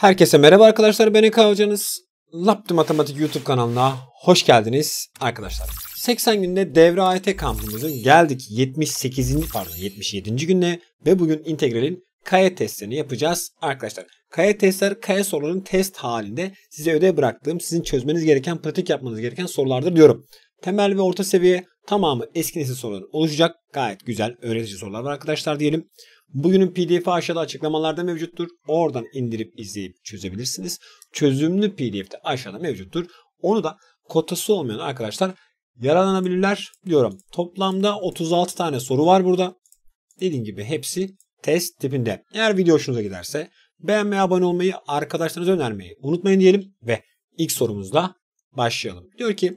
Herkese merhaba arkadaşlar ben Eka Hocanız. Laptı Matematik YouTube kanalına hoş geldiniz arkadaşlar. 80 günde devre AYT e kampımızın geldik 78. pardon 77. günde ve bugün integralin kaya e testlerini yapacağız arkadaşlar. Kaya e testler kaya sorularının test halinde size ödev bıraktığım sizin çözmeniz gereken pratik yapmanız gereken sorulardır diyorum. Temel ve orta seviye tamamı eski nesil soruların oluşacak gayet güzel öğretici sorular var arkadaşlar diyelim. Bugünün pdf'i aşağıda açıklamalarda mevcuttur. Oradan indirip izleyip çözebilirsiniz. Çözümlü pdf de aşağıda mevcuttur. Onu da kotası olmayan arkadaşlar yararlanabilirler diyorum. Toplamda 36 tane soru var burada. Dediğim gibi hepsi test tipinde. Eğer video hoşunuza giderse beğenmeyi, abone olmayı, arkadaşlarınıza önermeyi unutmayın diyelim ve ilk sorumuzla başlayalım. Diyor ki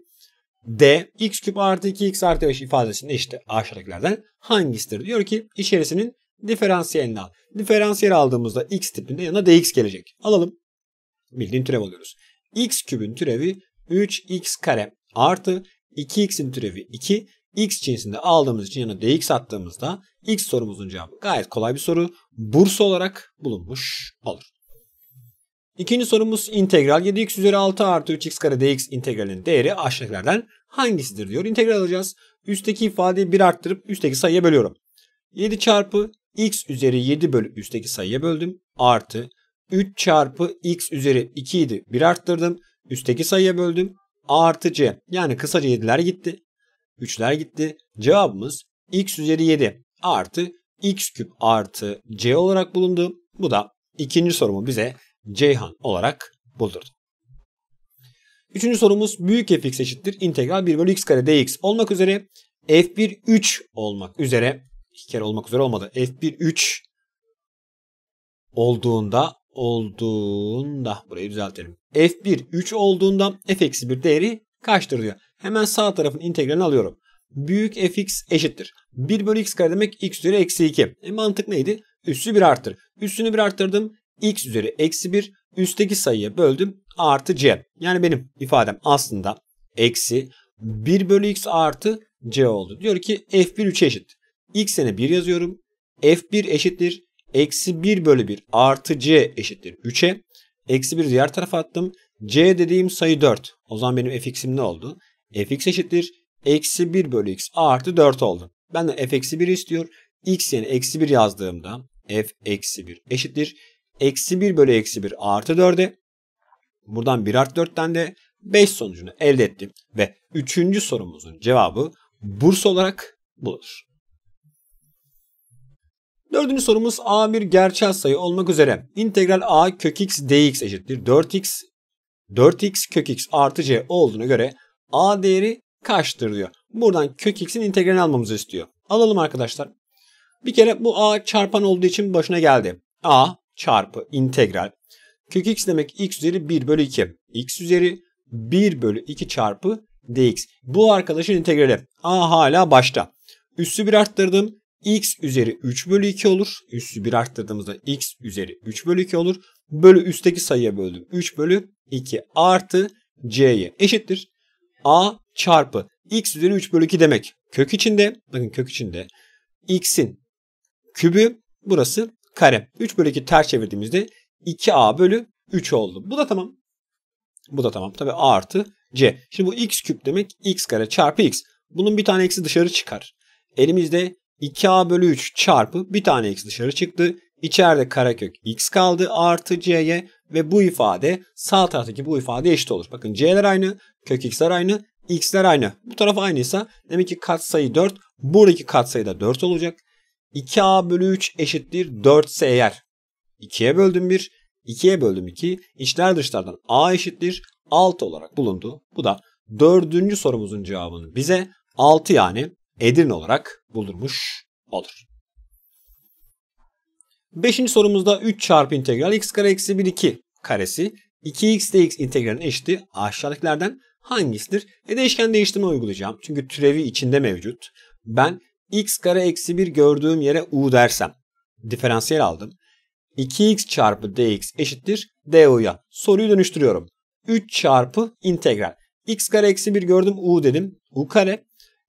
D x küp artı 2x artı 5 ifadesinin işte aşağıdakilerden hangisidir? Diyor ki içerisinin diferansiyelini al. Diferansiyel aldığımızda x tipinde yanına dx gelecek. Alalım. Bildiğin türev alıyoruz. x kübün türevi 3x kare artı 2x'in türevi 2 x cinsinde aldığımız için yanına dx attığımızda x sorumuzun cevabı gayet kolay bir soru. Bursa olarak bulunmuş olur. İkinci sorumuz integral 7x üzeri 6 artı 3x kare dx integralinin değeri aşağıdakilerden hangisidir diyor. İntegral alacağız. Üstteki ifadeyi 1 arttırıp üstteki sayıya bölüyorum. 7 çarpı x üzeri 7 bölü üstteki sayıya böldüm. Artı 3 çarpı x üzeri 2 idi. 1 arttırdım. Üstteki sayıya böldüm. artı C. Yani kısaca 7'ler gitti. 3'ler gitti. Cevabımız x üzeri 7 artı x küp artı c olarak bulundu. Bu da ikinci sorumu bize Ceyhan olarak buldurdu. Üçüncü sorumuz büyük f x eşittir integral 1 bölü x kare dx olmak üzere f1 3 olmak üzere iki kere olmak üzere olmadı. F1 3 olduğunda olduğunda burayı düzeltelim. F1 3 olduğunda F-1 değeri kaçtır diyor. Hemen sağ tarafın integralini alıyorum. Büyük fx eşittir. 1 bölü x kare demek x üzeri eksi 2. E mantık neydi? Üssü 1 arttır. Üssünü 1 arttırdım. x üzeri eksi 1 üstteki sayıya böldüm. Artı c. Yani benim ifadem aslında eksi 1 bölü x artı c oldu. Diyor ki f1 3'e eşit. İlk sene 1 yazıyorum. F1 eşittir. Eksi 1 bölü 1 artı C eşittir 3'e. Eksi 1 diğer tarafa attım. C dediğim sayı 4. O zaman benim fx'im ne oldu? fx eşittir. Eksi 1 bölü x artı 4 oldu. Ben de f eksi 1 istiyor. x yerine eksi 1 yazdığımda f eksi 1 eşittir. Eksi 1 bölü eksi 1 artı 4'e. Buradan 1 artı 4'ten de 5 sonucunu elde ettim. Ve 3. sorumuzun cevabı burs olarak bulunur. Dördüncü sorumuz A bir gerçel sayı olmak üzere integral A kök x dx eşittir 4x 4x kök x artı c olduğuna göre A değeri kaçtır diyor. Buradan kök x'in integralini almamızı istiyor. Alalım arkadaşlar. Bir kere bu A çarpan olduğu için başına geldi. A çarpı integral kök x demek x üzeri 1 bölü 2. x üzeri 1 bölü 2 çarpı dx. Bu arkadaşın integrali. A hala başta. Üssü bir arttırdım x üzeri 3 bölü 2 olur. Üssü 1 arttırdığımızda x üzeri 3 bölü 2 olur. Bölü üstteki sayıya böldüm. 3 bölü 2 artı c'ye eşittir. a çarpı x üzeri 3 bölü 2 demek. Kök içinde bakın kök içinde x'in kübü burası kare. 3 bölü 2 ters çevirdiğimizde 2a bölü 3 oldu. Bu da tamam. Bu da tamam. Tabi a artı c. Şimdi bu x küp demek x kare çarpı x. Bunun bir tane eksi dışarı çıkar. Elimizde 2a bölü 3 çarpı bir tane x dışarı çıktı. İçeride karekök x kaldı artı c'ye ve bu ifade sağ taraftaki bu ifade eşit olur. Bakın c'ler aynı, kök x'ler aynı, x'ler aynı. Bu taraf aynıysa demek ki katsayı 4, buradaki katsayı da 4 olacak. 2a bölü 3 eşittir 4 ise eğer 2'ye böldüm 1, 2'ye böldüm 2, içler dışlardan a eşittir 6 olarak bulundu. Bu da dördüncü sorumuzun cevabını bize 6 yani Edirne olarak bulunmuş olur. Beşinci sorumuzda 3 çarpı integral x kare eksi 1 2 karesi 2x dx integralin eşiti aşağıdakilerden hangisidir? E değişken değiştirme uygulayacağım. Çünkü türevi içinde mevcut. Ben x kare eksi 1 gördüğüm yere u dersem diferansiyel aldım. 2x çarpı dx eşittir du'ya. Soruyu dönüştürüyorum. 3 çarpı integral. x kare eksi 1 gördüm u dedim. u kare.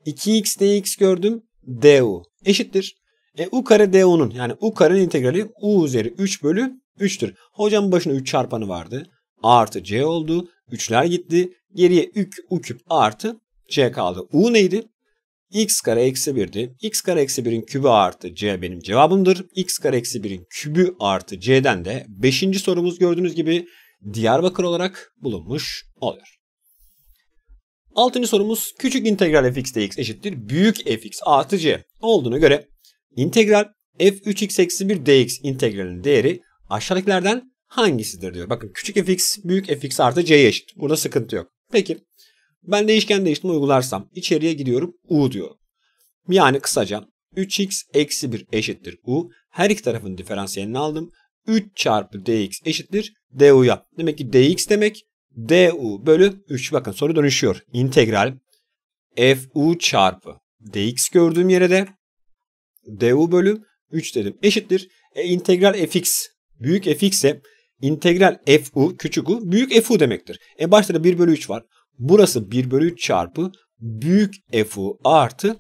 2x dx gördüm du eşittir. E u kare du'nun yani u karenin integrali u üzeri 3 bölü 3'tür. Hocam başına 3 çarpanı vardı. A artı c oldu. 3'ler gitti. Geriye 3 u küp artı c kaldı. U neydi? x kare eksi 1'di. x kare eksi 1'in kübü artı c benim cevabımdır. x kare eksi 1'in kübü artı c'den de 5. sorumuz gördüğünüz gibi Diyarbakır olarak bulunmuş oluyor. Altıncı sorumuz küçük integral fx dx eşittir büyük fx artı c olduğuna göre integral f3x eksi 1 dx integralinin değeri aşağıdakilerden hangisidir diyor. Bakın küçük fx büyük fx artı c eşit. Burada sıkıntı yok. Peki ben değişken değiştirme uygularsam içeriye gidiyorum u diyor. Yani kısaca 3x eksi 1 eşittir u. Her iki tarafın diferansiyelini aldım. 3 çarpı dx eşittir du du'ya. Demek ki dx demek du bölü 3 bakın soru dönüşüyor. İntegral fu çarpı dx gördüğüm yere de du bölü 3 dedim. Eşittir. E, integral fx büyük fx ise integral fu küçük u büyük fu demektir. E başta da 1 bölü 3 var. Burası 1 bölü 3 çarpı büyük fu artı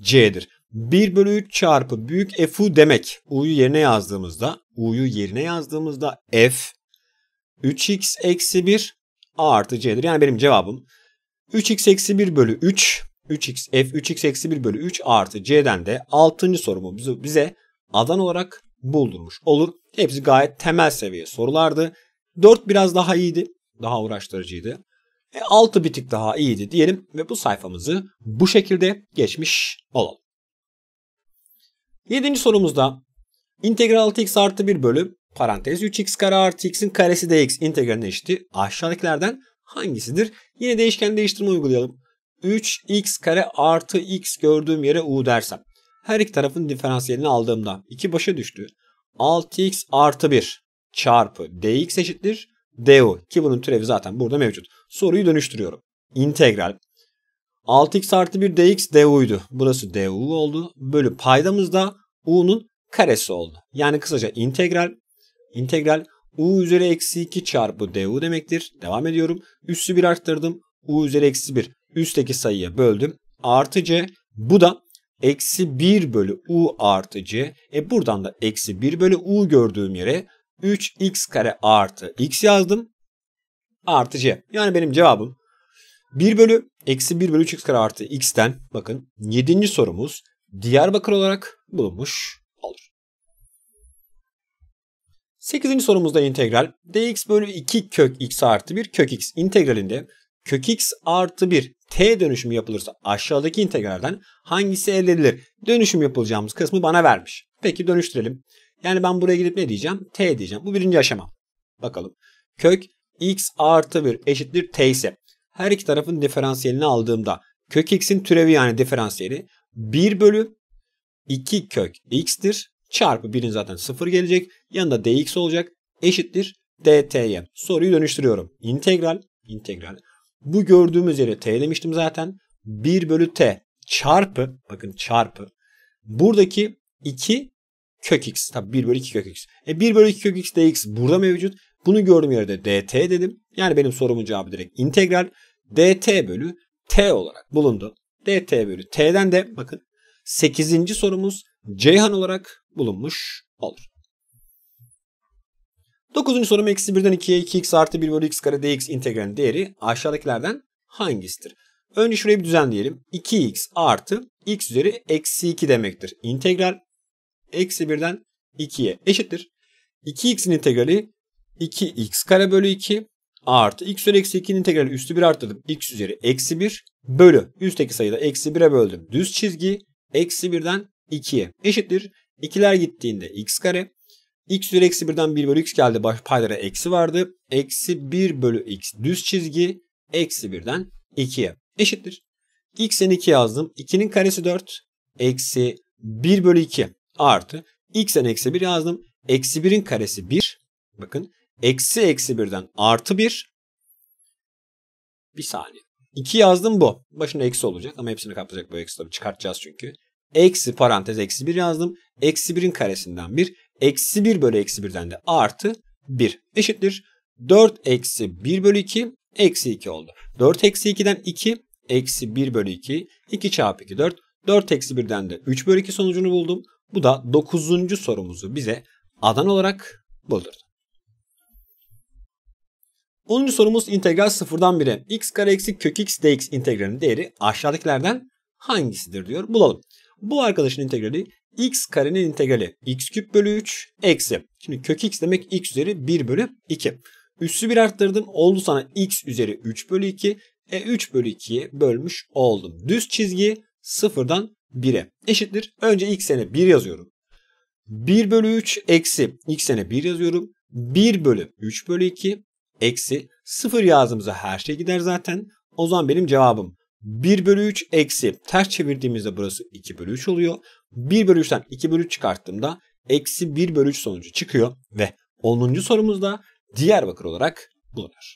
c'dir. 1 bölü 3 çarpı büyük fu demek. u'yu yerine yazdığımızda u'yu yerine yazdığımızda f 3x eksi 1 A artı C'dir. Yani benim cevabım 3x eksi 1 bölü 3 3x f 3x eksi 1 bölü 3 artı C'den de 6. sorumu bize, bize adan olarak buldurmuş olur. Hepsi gayet temel seviye sorulardı. 4 biraz daha iyiydi. Daha uğraştırıcıydı. E, 6 bir tık daha iyiydi diyelim ve bu sayfamızı bu şekilde geçmiş olalım. 7. sorumuzda integral 6x artı 1 bölü parantez 3x kare artı x'in karesi de x integralinin eşiti aşağıdakilerden hangisidir? Yine değişken değiştirme uygulayalım. 3x kare artı x gördüğüm yere u dersem. Her iki tarafın diferansiyelini aldığımda 2 başa düştü. 6x artı 1 çarpı dx eşittir du ki bunun türevi zaten burada mevcut. Soruyu dönüştürüyorum. İntegral 6x artı 1 dx du'ydu. Burası du oldu. Bölü paydamız da u'nun karesi oldu. Yani kısaca integral integral u üzeri eksi 2 çarpı du demektir. Devam ediyorum. Üssü 1 arttırdım. u üzeri eksi 1 üstteki sayıya böldüm. Artı c bu da eksi 1 bölü u artı c. E buradan da eksi 1 bölü u gördüğüm yere 3x kare artı x yazdım. Artı c. Yani benim cevabım 1 bölü eksi 1 bölü 3x kare artı x'ten bakın 7. sorumuz Diyarbakır olarak bulunmuş olur. 8. sorumuzda integral dx bölü 2 kök x artı 1 kök x integralinde kök x artı 1 t dönüşümü yapılırsa aşağıdaki integralden hangisi elde edilir? Dönüşüm yapılacağımız kısmı bana vermiş. Peki dönüştürelim. Yani ben buraya gidip ne diyeceğim? t diyeceğim. Bu birinci aşama. Bakalım. Kök x artı 1 eşittir t ise her iki tarafın diferansiyelini aldığımda kök x'in türevi yani diferansiyeli 1 bölü 2 kök x'tir. Çarpı 1'in zaten 0 gelecek. Yanında dx olacak. Eşittir dt'ye. Soruyu dönüştürüyorum. İntegral. integral. Bu gördüğümüz yere t demiştim zaten. 1 bölü t çarpı. Bakın çarpı. Buradaki 2 kök x. Tabi 1 bölü 2 kök x. E 1 bölü 2 kök x dx burada mevcut. Bunu gördüğüm yerde dt dedim. Yani benim sorumun cevabı direkt integral dt bölü t olarak bulundu. dt bölü t'den de bakın 8. sorumuz Ceyhan olarak bulunmuş olur. Dokuzuncu sorum eksi birden ikiye, 2x artı bir bölü x kare dx integralin değeri aşağıdakilerden hangisidir? Önce şurayı bir düzenleyelim. 2x artı x üzeri eksi 2 demektir. İntegral eksi birden 2'ye eşittir. 2x'in integrali 2x kare bölü 2 artı x üzeri eksi 2'nin integrali üstü 1 arttırdım. x üzeri eksi 1 bölü üstteki sayıda eksi 1'e böldüm. Düz çizgi eksi birden 2'ye eşittir. İkiler gittiğinde x kare. x üzeri eksi 1'den 1 bölü x geldi. Baş paydara eksi vardı. Eksi 1 bölü x düz çizgi. Eksi 1'den 2'ye eşittir. x'in 2 yazdım. 2'nin karesi 4. Eksi 1 bölü 2 artı. x'in eksi 1 yazdım. Eksi 1'in karesi 1. Bakın. Eksi eksi 1'den artı 1. Bir saniye. 2 yazdım bu. Başına eksi olacak ama hepsini kaplayacak bu eksi tabii. Çıkartacağız çünkü. Eksi parantez eksi 1 yazdım. Eksi 1'in karesinden 1. Eksi 1 bölü eksi 1'den de artı 1 eşittir. 4 eksi 1 bölü 2 eksi 2 oldu. 4 eksi 2'den 2 eksi 1 bölü 2. 2 çarpı 2 4. 4 eksi 1'den de 3 bölü 2 sonucunu buldum. Bu da 9. sorumuzu bize adan olarak buldurdu. 10. sorumuz integral 0'dan 1'e x kare eksi kök x dx integralinin değeri aşağıdakilerden hangisidir diyor. Bulalım. Bu arkadaşın integrali x karenin integrali x küp bölü 3 eksi. Şimdi kök x demek x üzeri 1 bölü 2. Üssü bir arttırdım oldu sana x üzeri 3 bölü 2. E 3 bölü 2'ye bölmüş oldum. Düz çizgi 0'dan 1'e eşittir. Önce x sene 1 yazıyorum. 1 bölü 3 eksi x sene 1 yazıyorum. 1 bölü 3 bölü 2 eksi 0 yazdığımızda her şey gider zaten. O zaman benim cevabım 1 bölü 3 eksi ters çevirdiğimizde burası 2 bölü 3 oluyor. 1 bölü 3'ten 2 bölü 3 çıkarttığımda eksi 1 bölü 3 sonucu çıkıyor ve 10. sorumuzda Diyarbakır olarak bulunur.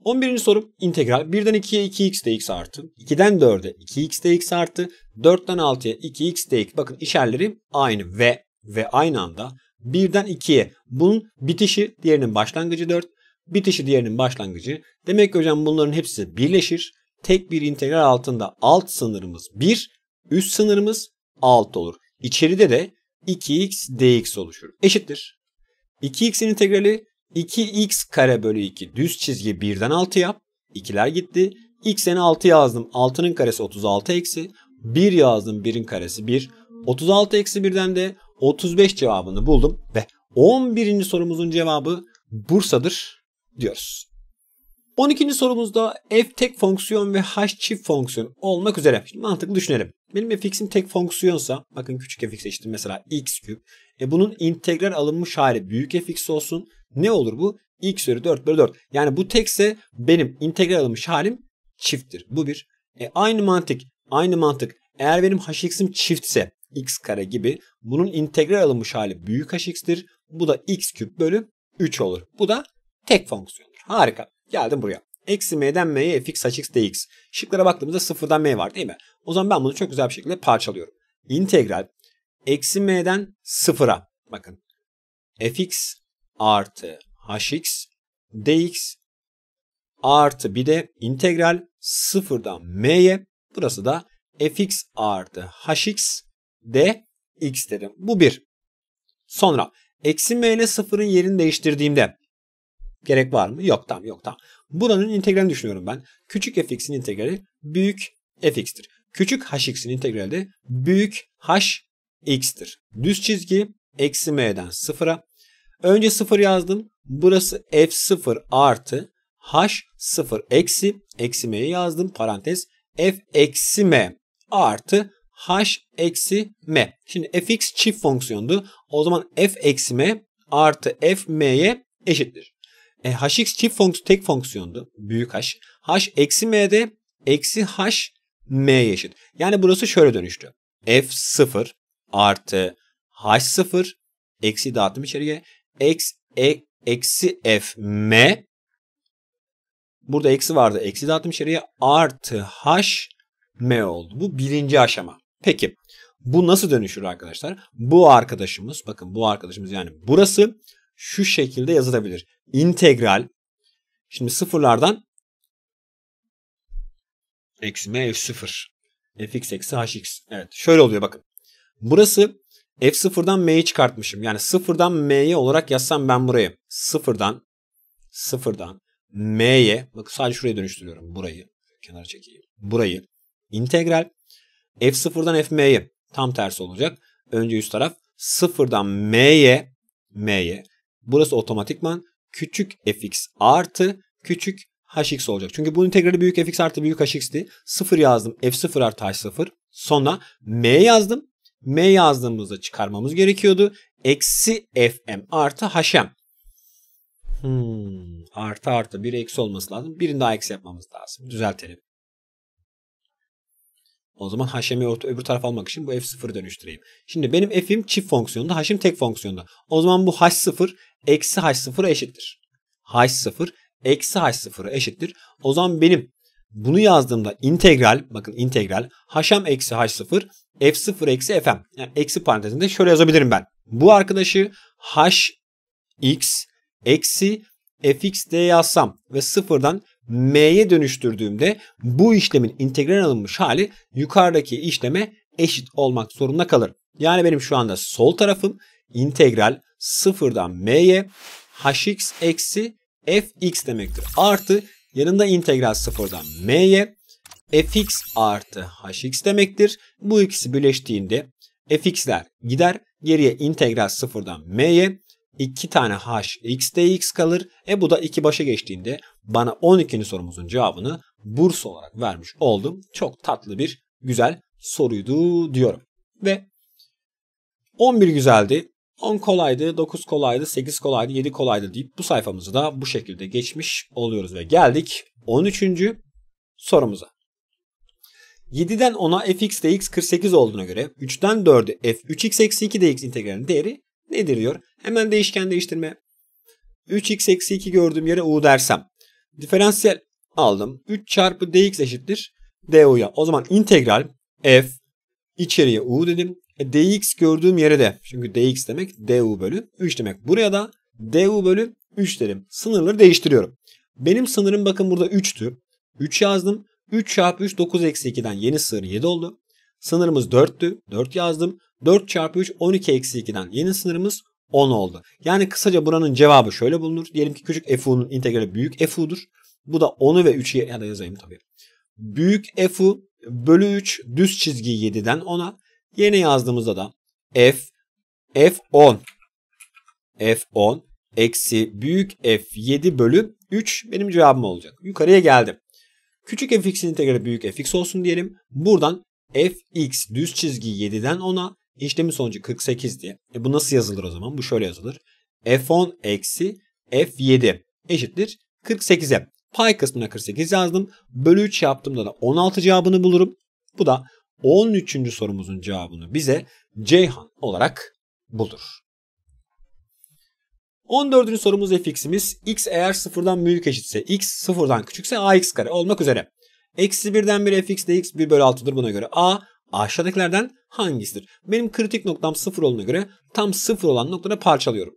11. soru integral 1'den 2'ye 2x dx artı 2'den 4'e 2x dx artı 4'ten 6'ya 2x dx bakın işaretleri aynı ve ve aynı anda 1'den 2'ye bunun bitişi diğerinin başlangıcı 4 bitişi diğerinin başlangıcı. Demek ki hocam bunların hepsi birleşir. Tek bir integral altında alt sınırımız 1, üst sınırımız 6 olur. İçeride de 2x dx oluşur. Eşittir. 2x'in integrali 2x kare bölü 2 düz çizgi 1'den 6 yap. 2'ler gitti. x'e 6 yazdım. 6'nın karesi 36 eksi. 1 yazdım 1'in karesi 1. 36 eksi 1'den de 35 cevabını buldum. Ve 11. sorumuzun cevabı Bursa'dır diyoruz. 12. sorumuzda f tek fonksiyon ve h çift fonksiyon olmak üzere. Şimdi mantıklı düşünelim. Benim fx'im tek fonksiyonsa bakın küçük fx eşittir mesela x küp. E bunun integral alınmış hali büyük fx olsun. Ne olur bu? x bölü 4 bölü 4. Yani bu tekse benim integral alınmış halim çifttir. Bu bir. E aynı mantık. Aynı mantık. Eğer benim hx'im çiftse x kare gibi bunun integral alınmış hali büyük hx'tir. Bu da x küp bölü 3 olur. Bu da tek fonksiyondur. Harika. Geldim buraya. Eksi m'den m'ye fx hx dx. Şıklara baktığımızda sıfırdan m var değil mi? O zaman ben bunu çok güzel bir şekilde parçalıyorum. İntegral eksi m'den sıfıra. Bakın fx artı hx dx artı bir de integral sıfırdan m'ye burası da fx artı hx dx dedim. Bu bir. Sonra eksi m ile sıfırın yerini değiştirdiğimde Gerek var mı? Yok tamam yok tamam. Buranın integralini düşünüyorum ben. Küçük fx'in integrali büyük fx'tir. Küçük hx'in integrali de büyük hx'tir. Düz çizgi eksi m'den sıfıra. Önce sıfır yazdım. Burası f0 artı h0 eksi eksi m'yi yazdım. Parantez f eksi m artı h eksi m. Şimdi fx çift fonksiyondu. O zaman f eksi m artı f m'ye eşittir. E, hx çift fonks tek fonksiyondu. Büyük h. h eksi m'de eksi h m eşit. Yani burası şöyle dönüştü. f0 artı h0 eksi dağıttım içeriye. Eks, e, eksi f m burada eksi vardı. Eksi dağıttım içeriye artı h m oldu. Bu birinci aşama. Peki bu nasıl dönüşür arkadaşlar? Bu arkadaşımız bakın bu arkadaşımız yani burası şu şekilde yazılabilir. İntegral şimdi sıfırlardan eksi m f0 fx eksi hx. Evet şöyle oluyor bakın. Burası f sıfırdan m'yi çıkartmışım. Yani sıfırdan m'ye olarak yazsam ben burayı sıfırdan sıfırdan m'ye bak sadece şuraya dönüştürüyorum burayı kenara çekeyim. Burayı integral f sıfırdan f m'yi tam tersi olacak. Önce üst taraf sıfırdan m'ye m'ye Burası otomatikman küçük fx artı küçük hx olacak. Çünkü bunun integrali büyük fx artı büyük hx'ti. 0 yazdım f0 artı h0. Sonra m yazdım. m yazdığımızda çıkarmamız gerekiyordu. Eksi fm artı hm. Hmm, artı artı bir eksi olması lazım. Birini daha eksi yapmamız lazım. Düzeltelim. O zaman H'imi öbür tarafa almak için bu f0'ı dönüştüreyim. Şimdi benim f'im çift fonksiyonda, h'im tek fonksiyonda. O zaman bu h0 eksi h0'a eşittir. h0 eksi h0'a eşittir. O zaman benim bunu yazdığımda integral, bakın integral h'm eksi h0 f0 eksi fm. Yani eksi parantezinde şöyle yazabilirim ben. Bu arkadaşı h x eksi fx diye yazsam ve sıfırdan m'ye dönüştürdüğümde bu işlemin integral alınmış hali yukarıdaki işleme eşit olmak zorunda kalır. Yani benim şu anda sol tarafım integral sıfırdan m'ye hx eksi fx demektir. Artı yanında integral sıfırdan m'ye fx artı hx demektir. Bu ikisi birleştiğinde fx'ler gider. Geriye integral sıfırdan m'ye 2 tane h x dx kalır. E bu da 2 başa geçtiğinde bana 12. sorumuzun cevabını burs olarak vermiş oldum. Çok tatlı bir güzel soruydu diyorum. Ve 11 güzeldi. 10 kolaydı, 9 kolaydı, 8 kolaydı, 7 kolaydı deyip bu sayfamızı da bu şekilde geçmiş oluyoruz ve geldik 13. sorumuza. 7'den 10'a fx dx 48 olduğuna göre 3'ten 4'e f3x 2 dx integralinin değeri nedir diyor. Hemen değişken değiştirme. 3x eksi 2 gördüğüm yere u dersem. Diferansiyel aldım. 3 çarpı dx eşittir du'ya. O zaman integral f içeriye u dedim. E, dx gördüğüm yere de çünkü dx demek du bölü 3 demek. Buraya da du bölü 3 derim. Sınırları değiştiriyorum. Benim sınırım bakın burada 3'tü. 3 yazdım. 3 çarpı 3 9 eksi 2'den yeni sınır 7 oldu. Sınırımız 4'tü. 4 yazdım. 4 çarpı 3 12 eksi 2'den yeni sınırımız 10 oldu. Yani kısaca buranın cevabı şöyle bulunur. Diyelim ki küçük FU'nun integrali büyük FU'dur. Bu da 10'u ve 3'ü ya da yazayım tabii. Büyük FU bölü 3 düz çizgi 7'den 10'a. Yeni yazdığımızda da F F10 F10 eksi büyük F7 bölü 3 benim cevabım olacak. Yukarıya geldim. Küçük fx'in integrali büyük fx olsun diyelim. Buradan fx düz çizgi 7'den 10'a işlemin sonucu 48 diye. E bu nasıl yazılır o zaman? Bu şöyle yazılır. F10 eksi F7 eşittir 48'e. Pay kısmına 48 yazdım. Bölü 3 yaptığımda da 16 cevabını bulurum. Bu da 13. sorumuzun cevabını bize Ceyhan olarak bulur. 14. sorumuz fx'imiz x eğer 0'dan büyük eşitse x 0'dan küçükse ax kare olmak üzere. Eksi 1'den 1 fx x 1 bölü 6'dır buna göre a Aşağıdakilerden hangisidir? Benim kritik noktam 0 olduğuna göre tam 0 olan noktada parçalıyorum.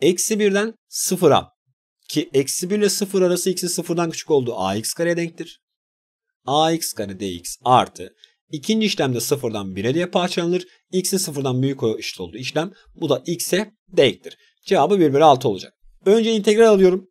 Eksi 1'den 0'a ki eksi 1 ile 0 arası x'in 0'dan küçük olduğu ax kareye denktir. ax kare dx artı ikinci işlemde 0'dan 1'e diye parçalanır. x'in 0'dan büyük eşit olduğu işlem bu da x'e denktir. Cevabı 1 bölü 6 olacak. Önce integral alıyorum.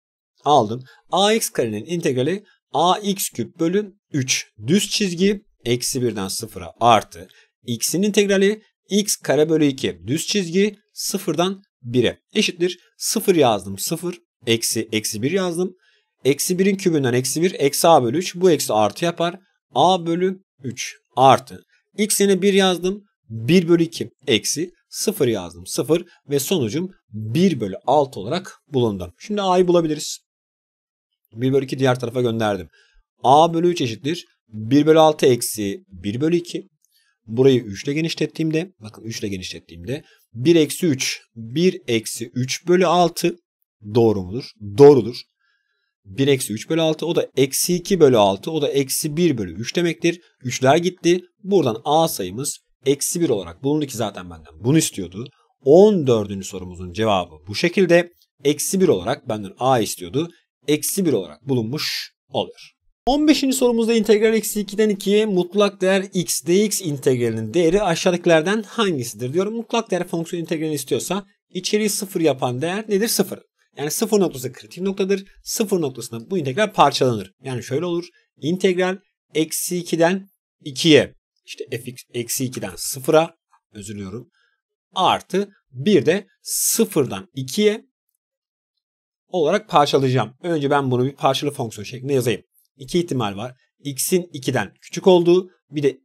Aldım. ax karenin integrali ax küp bölü 3 düz çizgi eksi birden sıfıra artı x'in integrali x kare bölü 2 düz çizgi sıfırdan 1'e eşittir. sıfır yazdım sıfır eksi eksi 1 yazdım. Eksi 1'in kübünden eksi 1 eksi a bölü 3 bu eksi artı yapar. a bölü 3 artı x yerine 1 yazdım 1 bölü 2 eksi 0 yazdım 0 ve sonucum 1 bölü 6 olarak bulundu. Şimdi a'yı bulabiliriz. 1 bölü 2 diğer tarafa gönderdim. a bölü 3 eşittir 1 bölü 6 eksi 1 bölü 2. Burayı 3 ile genişlettiğimde bakın 3 ile genişlettiğimde 1 eksi 3 1 eksi 3 bölü 6 doğru mudur? Doğrudur. 1 eksi 3 bölü 6 o da eksi 2 bölü 6 o da eksi 1 bölü 3 demektir. 3'ler gitti. Buradan A sayımız eksi 1 olarak bulundu ki zaten benden bunu istiyordu. 14. sorumuzun cevabı bu şekilde. Eksi 1 olarak benden A istiyordu. Eksi 1 olarak bulunmuş oluyor. 15. sorumuzda integral eksi 2'den 2'ye mutlak değer x dx integralinin değeri aşağıdakilerden hangisidir diyorum. Mutlak değer fonksiyon integralini istiyorsa içeriği 0 yapan değer nedir? 0. Yani 0 noktası kritik noktadır. 0 noktasında bu integral parçalanır. Yani şöyle olur. İntegral eksi 2'den 2'ye işte fx eksi 2'den 0'a özür diliyorum. Artı bir de 0'dan 2'ye olarak parçalayacağım. Önce ben bunu bir parçalı fonksiyon şeklinde yazayım iki ihtimal var. X'in 2'den küçük olduğu bir de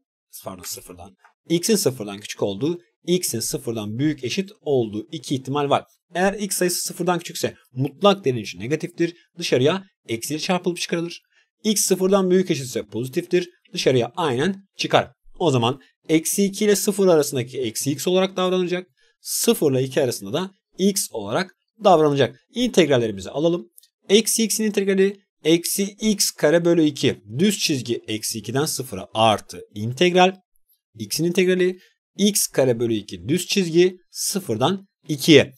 pardon sıfırdan. X'in sıfırdan küçük olduğu x'in sıfırdan büyük eşit olduğu iki ihtimal var. Eğer x sayısı sıfırdan küçükse mutlak derinci negatiftir. Dışarıya eksiyle çarpılıp çıkarılır. x sıfırdan büyük eşitse pozitiftir. Dışarıya aynen çıkar. O zaman eksi 2 ile sıfır arasındaki eksi x olarak davranacak. sıfır ile 2 arasında da x olarak davranacak. İntegrallerimizi alalım. Eksi x'in integrali eksi x kare bölü 2 düz çizgi eksi 2'den 0'a artı integral x'in integrali x kare bölü 2 düz çizgi 0'dan 2'ye.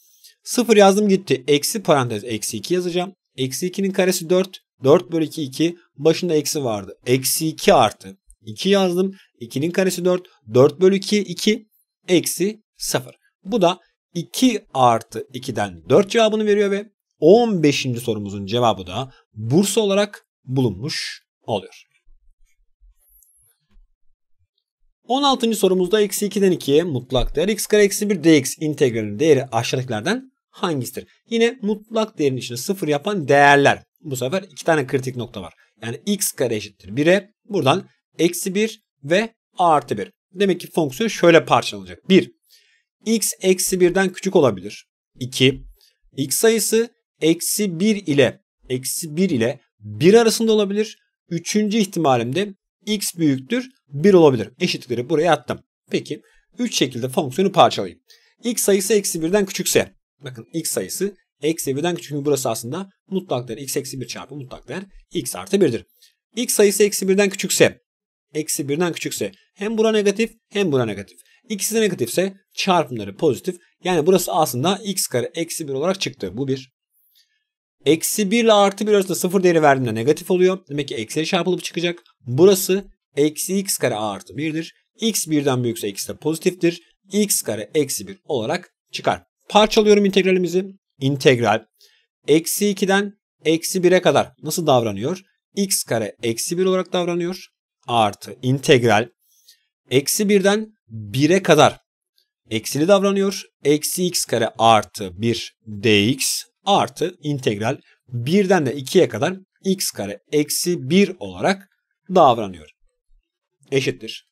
0 yazdım gitti. Eksi parantez eksi 2 yazacağım. Eksi 2'nin karesi 4. 4 bölü 2 2. Başında eksi vardı. Eksi 2 artı 2 yazdım. 2'nin karesi 4. 4 bölü 2 2. Eksi 0. Bu da 2 artı 2'den 4 cevabını veriyor ve 15. sorumuzun cevabı da bursa olarak bulunmuş oluyor. 16. sorumuzda eksi 2'den 2'ye mutlak değer x kare eksi 1 dx integralinin değeri aşağıdakilerden hangisidir? Yine mutlak değerin içine 0 yapan değerler. Bu sefer iki tane kritik nokta var. Yani x kare eşittir 1'e buradan eksi 1 ve artı 1. Demek ki fonksiyon şöyle parçalanacak. 1. x eksi 1'den küçük olabilir. 2. x sayısı eksi 1 ile eksi 1 ile 1 arasında olabilir. Üçüncü ihtimalimde x büyüktür 1 olabilir. Eşitleri buraya attım. Peki 3 şekilde fonksiyonu parçalayayım. x sayısı eksi 1'den küçükse bakın x sayısı eksi 1'den küçük. Çünkü burası aslında mutlak değer x eksi 1 çarpı mutlak değer x artı 1'dir. x sayısı eksi 1'den küçükse eksi 1'den küçükse hem bura negatif hem bura negatif. İkisi de negatifse çarpımları pozitif. Yani burası aslında x kare eksi 1 olarak çıktı. Bu bir. Eksi 1 ile artı 1 arasında sıfır değeri verdiğimde negatif oluyor. Demek ki eksiye çarpılıp çıkacak. Burası eksi x kare artı 1'dir. x 1'den büyükse x de pozitiftir. x kare eksi 1 olarak çıkar. Parçalıyorum integralimizi. İntegral eksi 2'den eksi 1'e kadar nasıl davranıyor? x kare eksi 1 olarak davranıyor. Artı integral eksi 1'den 1'e kadar eksili davranıyor. Eksi x kare artı 1 dx artı integral 1'den de 2'ye kadar x kare eksi 1 olarak davranıyor. Eşittir.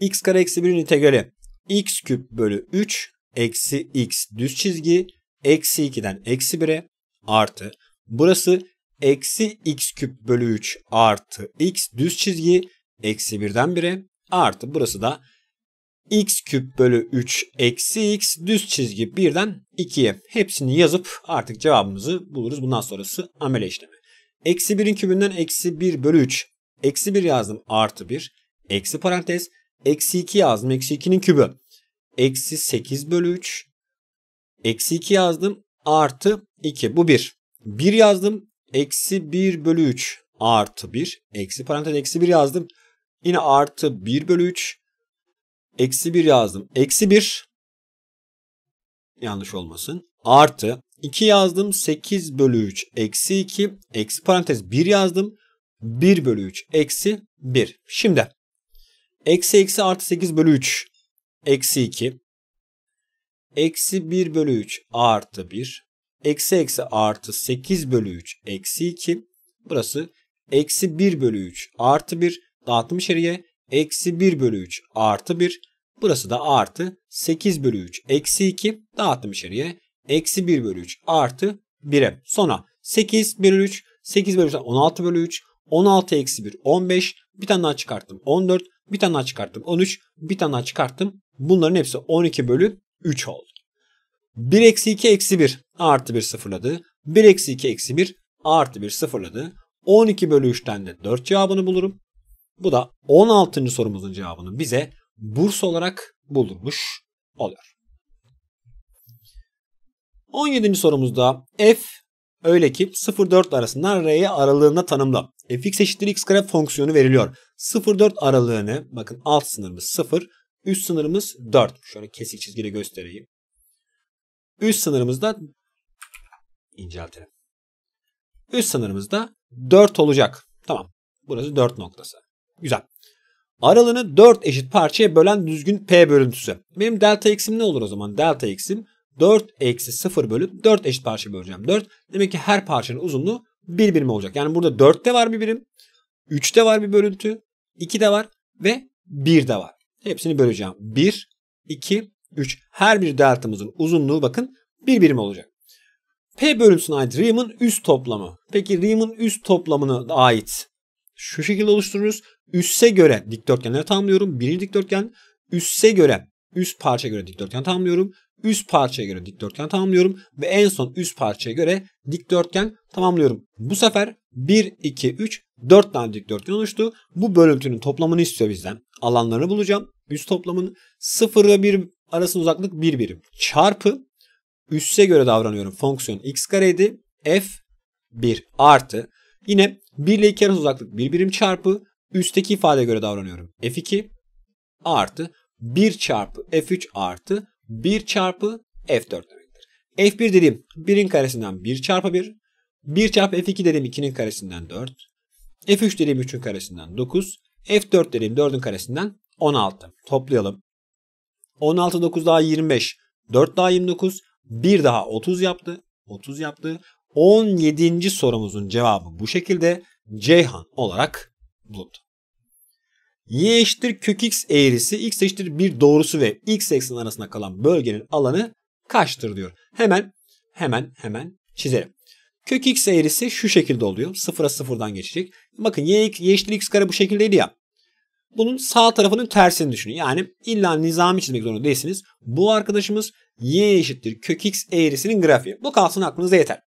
x kare eksi 1'in integrali x küp bölü 3 eksi x düz çizgi eksi 2'den eksi 1'e artı burası eksi x küp bölü 3 artı x düz çizgi eksi 1'den 1'e artı burası da x küp bölü 3 eksi x düz çizgi birden 2'ye. Hepsini yazıp artık cevabımızı buluruz. Bundan sonrası amele işlemi. Eksi 1'in kübünden eksi 1 bölü 3. Eksi 1 yazdım artı 1. Eksi parantez. Eksi 2 yazdım. Eksi 2'nin kübü. Eksi 8 bölü 3. Eksi 2 yazdım. Artı 2. Bu 1. 1 yazdım. Eksi 1 bölü 3. Artı 1. Eksi parantez eksi 1 yazdım. Yine artı 1 bölü 3. Eksi 1 yazdım. Eksi 1 yanlış olmasın. Artı 2 yazdım. 8 bölü 3 eksi 2. Eksi parantez 1 yazdım. 1 bölü 3 eksi 1. Şimdi eksi eksi artı 8 bölü 3 eksi 2. Eksi 1 bölü 3 artı 1. Eksi eksi artı 8 bölü 3 eksi 2. Burası eksi 1 bölü 3 artı 1 dağıtım içeriye eksi 1 bölü 3 artı 1. Burası da artı 8 bölü 3 eksi 2. Dağıttım içeriye. Eksi 1 bölü 3 artı 1'e. Sonra 8 bölü 3. 8 bölü 3 16 bölü 3. 16 eksi 1 15. Bir tane daha çıkarttım 14. Bir tane daha çıkarttım 13. Bir tane daha çıkarttım. Bunların hepsi 12 bölü 3 oldu. 1 eksi 2 eksi 1 artı 1 sıfırladı. 1 eksi 2 eksi 1 artı 1 sıfırladı. 12 bölü 3'ten de 4 cevabını bulurum. Bu da 16. sorumuzun cevabını bize burs olarak bulmuş oluyor. 17. sorumuzda f öyle ki 0-4 arasından r'ye aralığında tanımla. fx eşittir x kare fonksiyonu veriliyor. 0-4 aralığını bakın alt sınırımız 0, üst sınırımız 4. Şöyle kesik çizgiyle göstereyim. Üst sınırımızda inceltelim. Üst sınırımızda 4 olacak. Tamam. Burası 4 noktası. Güzel. Aralığını 4 eşit parçaya bölen düzgün P bölüntüsü. Benim delta x'im ne olur o zaman? Delta x'im 4 eksi 0 bölü 4 eşit parça böleceğim. 4. Demek ki her parçanın uzunluğu 1 birim olacak. Yani burada 4'te var bir birim. 3'te var bir bölüntü. 2'de var ve 1'de var. Hepsini böleceğim. 1, 2, 3. Her bir deltamızın uzunluğu bakın 1 birim olacak. P bölüntüsüne ait Riemann üst toplamı. Peki Riemann üst toplamına ait şu şekilde oluştururuz üsse göre dikdörtgenleri tamamlıyorum. Birinci dikdörtgen üsse göre üst parça göre dikdörtgen tamamlıyorum. Üst parçaya göre dikdörtgen tamamlıyorum. Ve en son üst parçaya göre dikdörtgen tamamlıyorum. Bu sefer 1, 2, 3, 4 tane dikdörtgen oluştu. Bu bölüntünün toplamını istiyor bizden. Alanlarını bulacağım. Üst toplamın 0 ile 1 arasının uzaklık 1 birim. Çarpı üsse göre davranıyorum. Fonksiyon x kareydi. F 1 artı yine 1 ile 2 arası uzaklık 1 birim çarpı Üstteki ifadeye göre davranıyorum. F2 artı 1 çarpı F3 artı 1 çarpı F4 demektir. F1 dediğim 1'in karesinden 1 çarpı 1. 1 çarpı F2 dediğim 2'nin karesinden 4. F3 dediğim 3'ün karesinden 9. F4 dediğim 4'ün karesinden 16. Toplayalım. 16 9 daha 25. 4 daha 29. 1 daha 30 yaptı. 30 yaptı. 17. sorumuzun cevabı bu şekilde Ceyhan olarak bulundu y eşittir kök x eğrisi x eşittir 1 doğrusu ve x ekseni arasında kalan bölgenin alanı kaçtır diyor. Hemen hemen hemen çizelim. Kök x eğrisi şu şekilde oluyor. Sıfıra sıfırdan geçecek. Bakın y, y eşittir x kare bu şekildeydi ya. Bunun sağ tarafının tersini düşünün. Yani illa nizami çizmek zorunda değilsiniz. Bu arkadaşımız y eşittir kök x eğrisinin grafiği. Bu kalsın aklınıza yeter.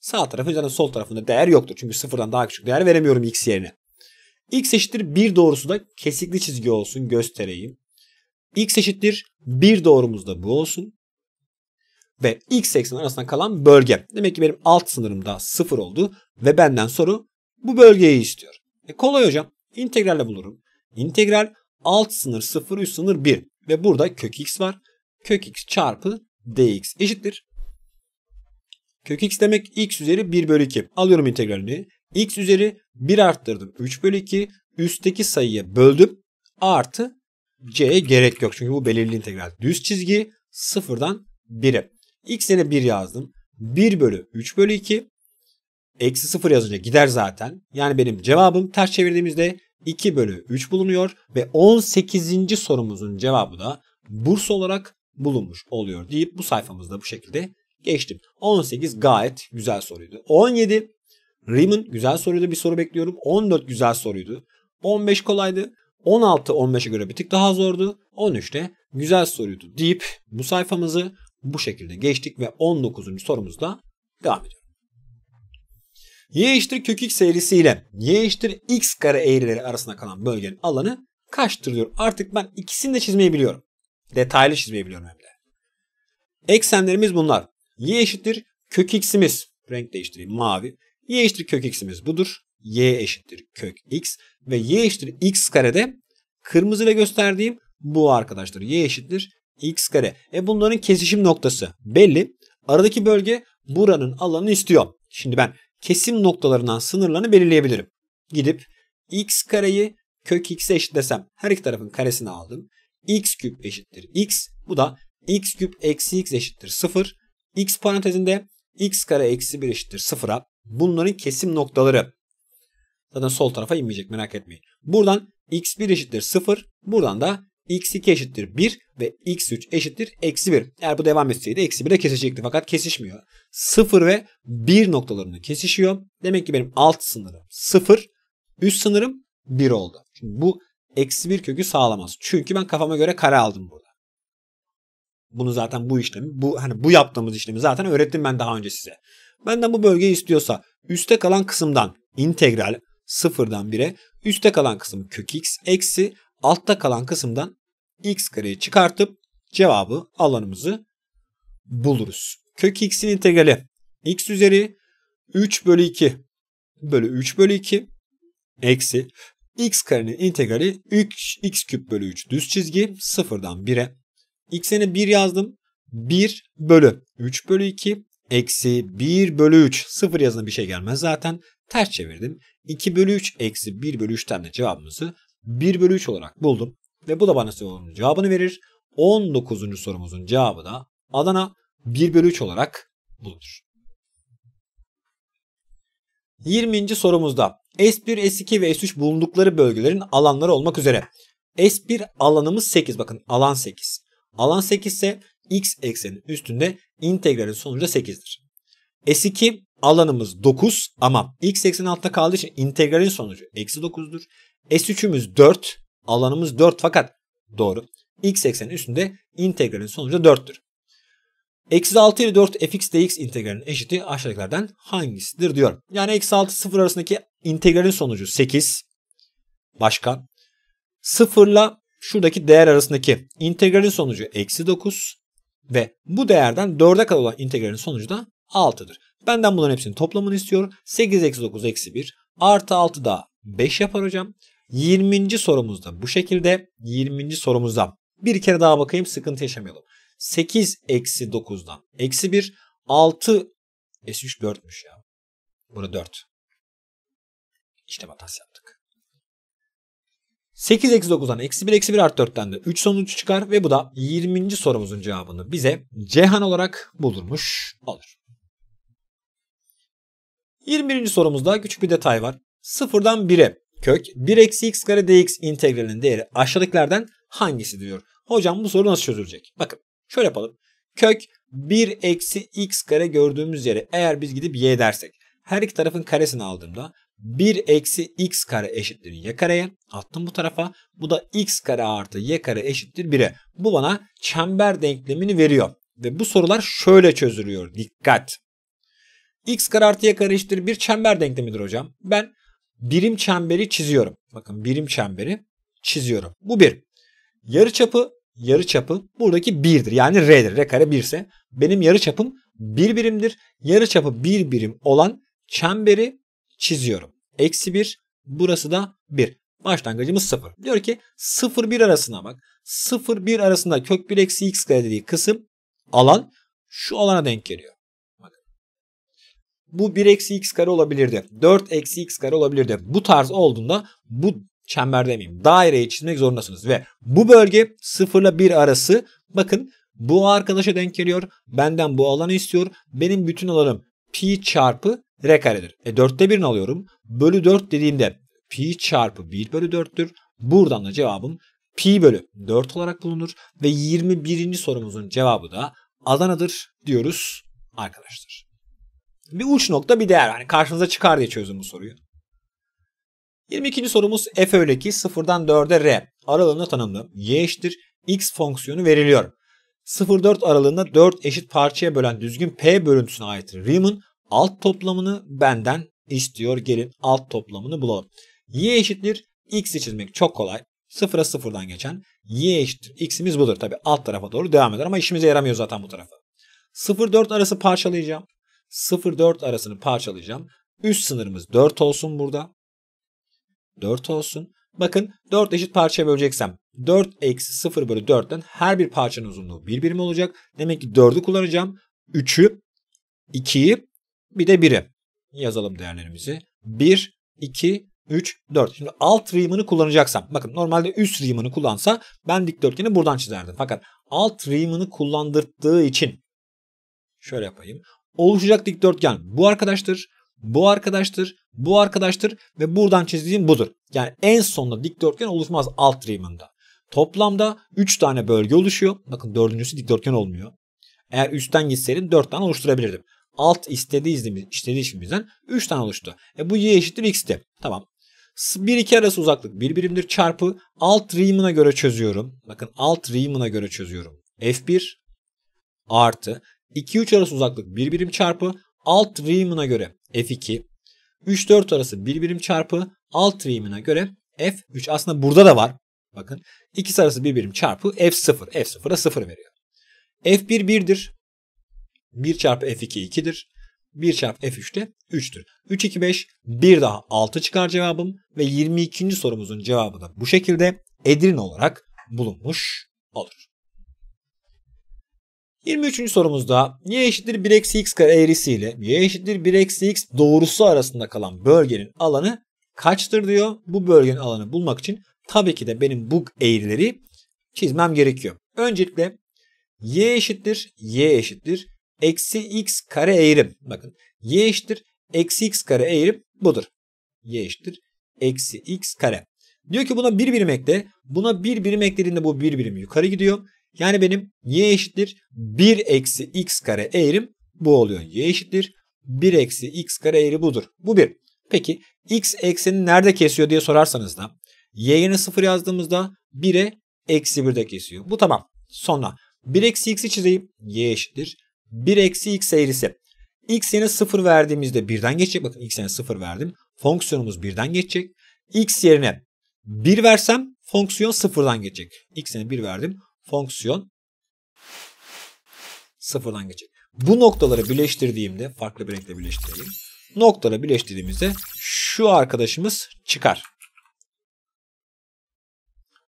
Sağ tarafın canın sol tarafında değer yoktur. Çünkü sıfırdan daha küçük değer veremiyorum x yerine. X eşittir 1 doğrusu da kesikli çizgi olsun göstereyim. X eşittir 1 doğrumuz da bu olsun. Ve X eksen arasında kalan bölge. Demek ki benim alt sınırım da 0 oldu. Ve benden soru bu bölgeyi istiyor. E kolay hocam. İntegralle bulurum. İntegral alt sınır 0 üst sınır 1. Ve burada kök x var. Kök x çarpı dx eşittir. Kök x demek x üzeri 1 bölü 2. Alıyorum integralini x üzeri 1 arttırdım 3 bölü 2 üstteki sayıya böldüm artı c'ye gerek yok çünkü bu belirli integral düz çizgi sıfırdan 1'e X'ine yerine 1 yazdım 1 bölü 3 bölü 2 eksi 0 yazınca gider zaten yani benim cevabım ters çevirdiğimizde 2 bölü 3 bulunuyor ve 18. sorumuzun cevabı da burs olarak bulunmuş oluyor deyip bu sayfamızda bu şekilde geçtim. 18 gayet güzel soruydu. 17 Riemann güzel soruydu. Bir soru bekliyorum. 14 güzel soruydu. 15 kolaydı. 16 15'e göre bir tık daha zordu. 13'te güzel soruydu deyip bu sayfamızı bu şekilde geçtik ve 19. sorumuzda devam ediyor. Y eşittir kök x eğrisiyle y eşittir x kare eğrileri arasında kalan bölgenin alanı kaçtır diyor. Artık ben ikisini de çizmeyi biliyorum. Detaylı çizmeyi biliyorum hem de. Eksenlerimiz bunlar. Y eşittir kök x'imiz. Renk değiştireyim mavi y eşittir kök x'imiz budur. y eşittir kök x ve y eşittir x karede kırmızıyla gösterdiğim bu arkadaşlar. y eşittir x kare. E bunların kesişim noktası belli. Aradaki bölge buranın alanını istiyor. Şimdi ben kesim noktalarından sınırlarını belirleyebilirim. Gidip x kareyi kök x'e eşitlesem her iki tarafın karesini aldım. x küp eşittir x. Bu da x küp eksi x eşittir 0. x parantezinde x kare eksi 1 eşittir 0'a. Bunların kesim noktaları. Zaten sol tarafa inmeyecek merak etmeyin. Buradan x1 eşittir 0. Buradan da x2 eşittir 1 ve x3 eşittir eksi 1. Eğer bu devam etseydi eksi 1'e kesecekti fakat kesişmiyor. 0 ve 1 noktalarını kesişiyor. Demek ki benim alt sınırım 0, üst sınırım 1 oldu. Şimdi bu eksi 1 kökü sağlamaz. Çünkü ben kafama göre kare aldım burada. Bunu zaten bu işlemi, bu hani bu yaptığımız işlemi zaten öğrettim ben daha önce size. Benden bu bölgeyi istiyorsa üste kalan kısımdan integral sıfırdan 1'e üste kalan kısım kök x eksi altta kalan kısımdan x kareyi çıkartıp cevabı alanımızı buluruz. Kök x'in integrali x üzeri 3 bölü 2 bölü 3 bölü 2 eksi x karenin integrali 3 x küp bölü 3 düz çizgi sıfırdan 1'e. x'e 1 yazdım. 1 bölü 3 bölü 2 eksi 1 bölü 3 sıfır yazına bir şey gelmez zaten ters çevirdim. 2 bölü 3 eksi 1 bölü 3'ten de cevabımızı 1 bölü 3 olarak buldum. Ve bu da bana sorunun cevabını verir. 19. sorumuzun cevabı da Adana 1 bölü 3 olarak bulunur. 20. sorumuzda S1, S2 ve S3 bulundukları bölgelerin alanları olmak üzere. S1 alanımız 8 bakın alan 8. Alan 8 ise x ekseninin üstünde integralin sonucu 8'dir. S2 alanımız 9 ama x eksen altında kaldığı için integralin sonucu eksi 9'dur. S3'ümüz 4 alanımız 4 fakat doğru. x eksenin üstünde integralin sonucu 4'tür. Eksi 6 ile 4 fx dx integralinin eşiti aşağıdakilerden hangisidir diyor. Yani eksi 6 0 arasındaki integralin sonucu 8. Başka. 0 ile şuradaki değer arasındaki integralin sonucu eksi 9 ve bu değerden 4'e kadar olan integralin sonucu da 6'dır. Benden bunların hepsinin toplamını istiyor. 8 eksi 9 eksi 1 artı 6 da 5 yapar hocam. 20. sorumuzda bu şekilde 20. sorumuzda bir kere daha bakayım sıkıntı yaşamayalım. 8 eksi 9'dan eksi 1 6 S3 4'müş ya. Burada 4. İşte hatası 8 eksi 9'dan eksi 1 eksi 1 art 4'ten de 3 sonucu çıkar ve bu da 20. sorumuzun cevabını bize Cehan olarak bulurmuş olur. 21. sorumuzda küçük bir detay var. 0'dan 1'e kök 1 eksi x kare dx integralinin değeri aşağıdakilerden hangisi diyor. Hocam bu soru nasıl çözülecek? Bakın şöyle yapalım. Kök 1 eksi x kare gördüğümüz yere eğer biz gidip y dersek her iki tarafın karesini aldığımda 1 eksi x kare eşittir y kareye. Attım bu tarafa. Bu da x kare artı y kare eşittir 1'e. Bu bana çember denklemini veriyor. Ve bu sorular şöyle çözülüyor. Dikkat. x kare artı y kare eşittir 1 çember denklemidir hocam. Ben birim çemberi çiziyorum. Bakın birim çemberi çiziyorum. Bu 1. Yarı çapı yarı çapı buradaki 1'dir. Yani r'dir. R kare 1 ise benim yarı çapım 1 bir birimdir. Yarı çapı 1 bir birim olan çemberi çiziyorum. Eksi 1 burası da 1. Başlangıcımız 0. Diyor ki 0-1 arasına bak. 0-1 arasında kök 1 eksi x kare dediği kısım alan şu alana denk geliyor. Bu 1 eksi x kare olabilirdi. 4 eksi x kare olabilirdi. Bu tarz olduğunda bu çember demeyeyim daireyi çizmek zorundasınız. Ve bu bölge 0 ile 1 arası bakın bu arkadaşa denk geliyor. Benden bu alanı istiyor. Benim bütün alanım pi çarpı r karedir. E 4'te 1'ini alıyorum. Bölü 4 dediğimde pi çarpı 1 bölü 4'tür. Buradan da cevabım pi bölü 4 olarak bulunur. Ve 21. sorumuzun cevabı da Adana'dır diyoruz arkadaşlar. Bir uç nokta bir değer. Yani karşınıza çıkar diye çözün bu soruyu. 22. sorumuz f öyle ki 0'dan 4'e r aralığında tanımlı y eşittir x fonksiyonu veriliyor. 0-4 aralığında 4 eşit parçaya bölen düzgün P bölüntüsüne ait Riemann alt toplamını benden istiyor. Gelin alt toplamını bulalım. Y eşittir x'i çizmek çok kolay. Sıfıra sıfırdan geçen y eşittir x'imiz budur. Tabi alt tarafa doğru devam eder ama işimize yaramıyor zaten bu tarafa. 0-4 arası parçalayacağım. 0-4 arasını parçalayacağım. Üst sınırımız 4 olsun burada. 4 olsun. Bakın 4 eşit parçaya böleceksem 4 eksi 0 bölü 4'ten her bir parçanın uzunluğu 1 birim olacak. Demek ki 4'ü kullanacağım. 3'ü, 2'yi bir de 1'i yazalım değerlerimizi. 1, 2, 3, 4. Şimdi alt rimini kullanacaksam. Bakın normalde üst rimini kullansa ben dikdörtgeni buradan çizerdim. Fakat alt rimini kullandırdığı için şöyle yapayım. Oluşacak dikdörtgen bu arkadaştır. Bu arkadaştır. Bu arkadaştır. Ve buradan çizdiğim budur. Yani en sonunda dikdörtgen oluşmaz alt riminde. Toplamda 3 tane bölge oluşuyor. Bakın dördüncüsü dikdörtgen olmuyor. Eğer üstten gitseydim 4 tane oluşturabilirdim alt istediği, izlemi, istediği işimizden 3 tane oluştu. E bu y eşittir x'ti. Tamam. 1 2 arası uzaklık bir birimdir çarpı alt rieman'a göre çözüyorum. Bakın alt rieman'a göre çözüyorum. F1 artı 2 3 arası uzaklık bir birim çarpı alt rieman'a göre F2 3 4 arası bir birim çarpı alt rieman'a göre F3 aslında burada da var. Bakın ikisi arası bir birim çarpı F0. F0'a 0 veriyor. F1 1'dir. 1 çarpı F2 2'dir. 1 çarpı F3 de 3'tür. 3, 2, 5 bir daha 6 çıkar cevabım ve 22. sorumuzun cevabı da bu şekilde Edirne olarak bulunmuş olur. 23. sorumuzda y eşittir 1 eksi x kare eğrisi ile y eşittir 1 eksi x doğrusu arasında kalan bölgenin alanı kaçtır diyor. Bu bölgenin alanı bulmak için tabii ki de benim bu eğrileri çizmem gerekiyor. Öncelikle y eşittir y eşittir eksi x kare eğrim. Bakın y eşittir eksi x kare eğrim budur. y eşittir eksi x kare. Diyor ki buna bir birim ekle. Buna bir birim eklediğinde bu bir birim yukarı gidiyor. Yani benim y eşittir 1 eksi x kare eğrim bu oluyor. y eşittir 1 eksi x kare eğri budur. Bu bir. Peki x eksenini nerede kesiyor diye sorarsanız da y yerine 0 yazdığımızda 1'e eksi 1'de kesiyor. Bu tamam. Sonra 1 eksi x'i çizeyim. y eşittir 1 eksi x eğrisi. x'ine 0 verdiğimizde birden geçecek. Bakın x x'ine 0 verdim. Fonksiyonumuz birden geçecek. x yerine 1 versem fonksiyon 0'dan geçecek. X x'ine 1 verdim. Fonksiyon 0'dan geçecek. Bu noktaları birleştirdiğimde farklı bir renkle birleştirelim. Noktaları birleştirdiğimizde şu arkadaşımız çıkar.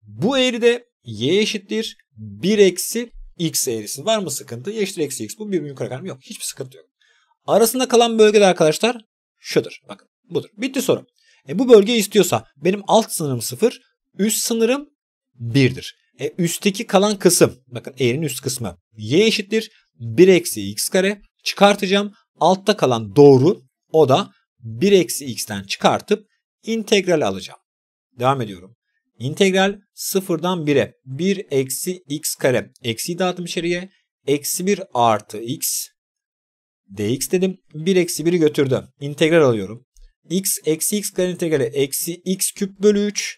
Bu eğride y eşittir 1 eksi x eğrisi var mı sıkıntı? Y eşittir eksi x. Bu yukarı kalmıyor, yok. Hiçbir sıkıntı yok. Arasında kalan bölgede arkadaşlar şudur. Bakın budur. Bitti soru. E bu bölge istiyorsa benim alt sınırım 0, üst sınırım 1'dir. E üstteki kalan kısım, bakın eğrinin üst kısmı y eşittir 1 eksi x kare çıkartacağım. Altta kalan doğru o da 1 eksi x'ten çıkartıp integral alacağım. Devam ediyorum. İntegral sıfırdan 1'e 1 eksi x kare eksi dağıtım içeriye eksi 1 artı x dx dedim 1 eksi 1'i götürdü İntegral alıyorum x eksi x kare integrali eksi x küp bölü 3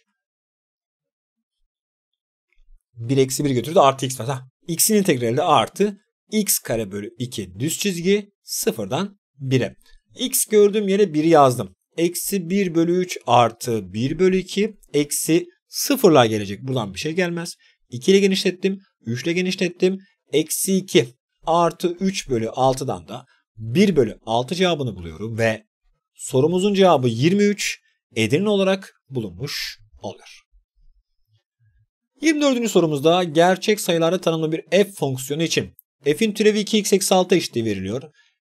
1 eksi 1 götürdü artı x var. x'in integrali de artı x kare bölü 2 düz çizgi sıfırdan 1'e. x gördüğüm yere 1 yazdım. Eksi 1 bölü 3 artı 1 bölü 2 eksi Sıfırlar gelecek. Buradan bir şey gelmez. 2 ile genişlettim. 3 ile genişlettim. Eksi 2 artı 3 bölü 6'dan da 1 bölü 6 cevabını buluyorum ve sorumuzun cevabı 23 Edirne olarak bulunmuş oluyor. 24. sorumuzda gerçek sayılarda tanımlı bir f fonksiyonu için f'in türevi 2x eksi 6 eşitliği veriliyor.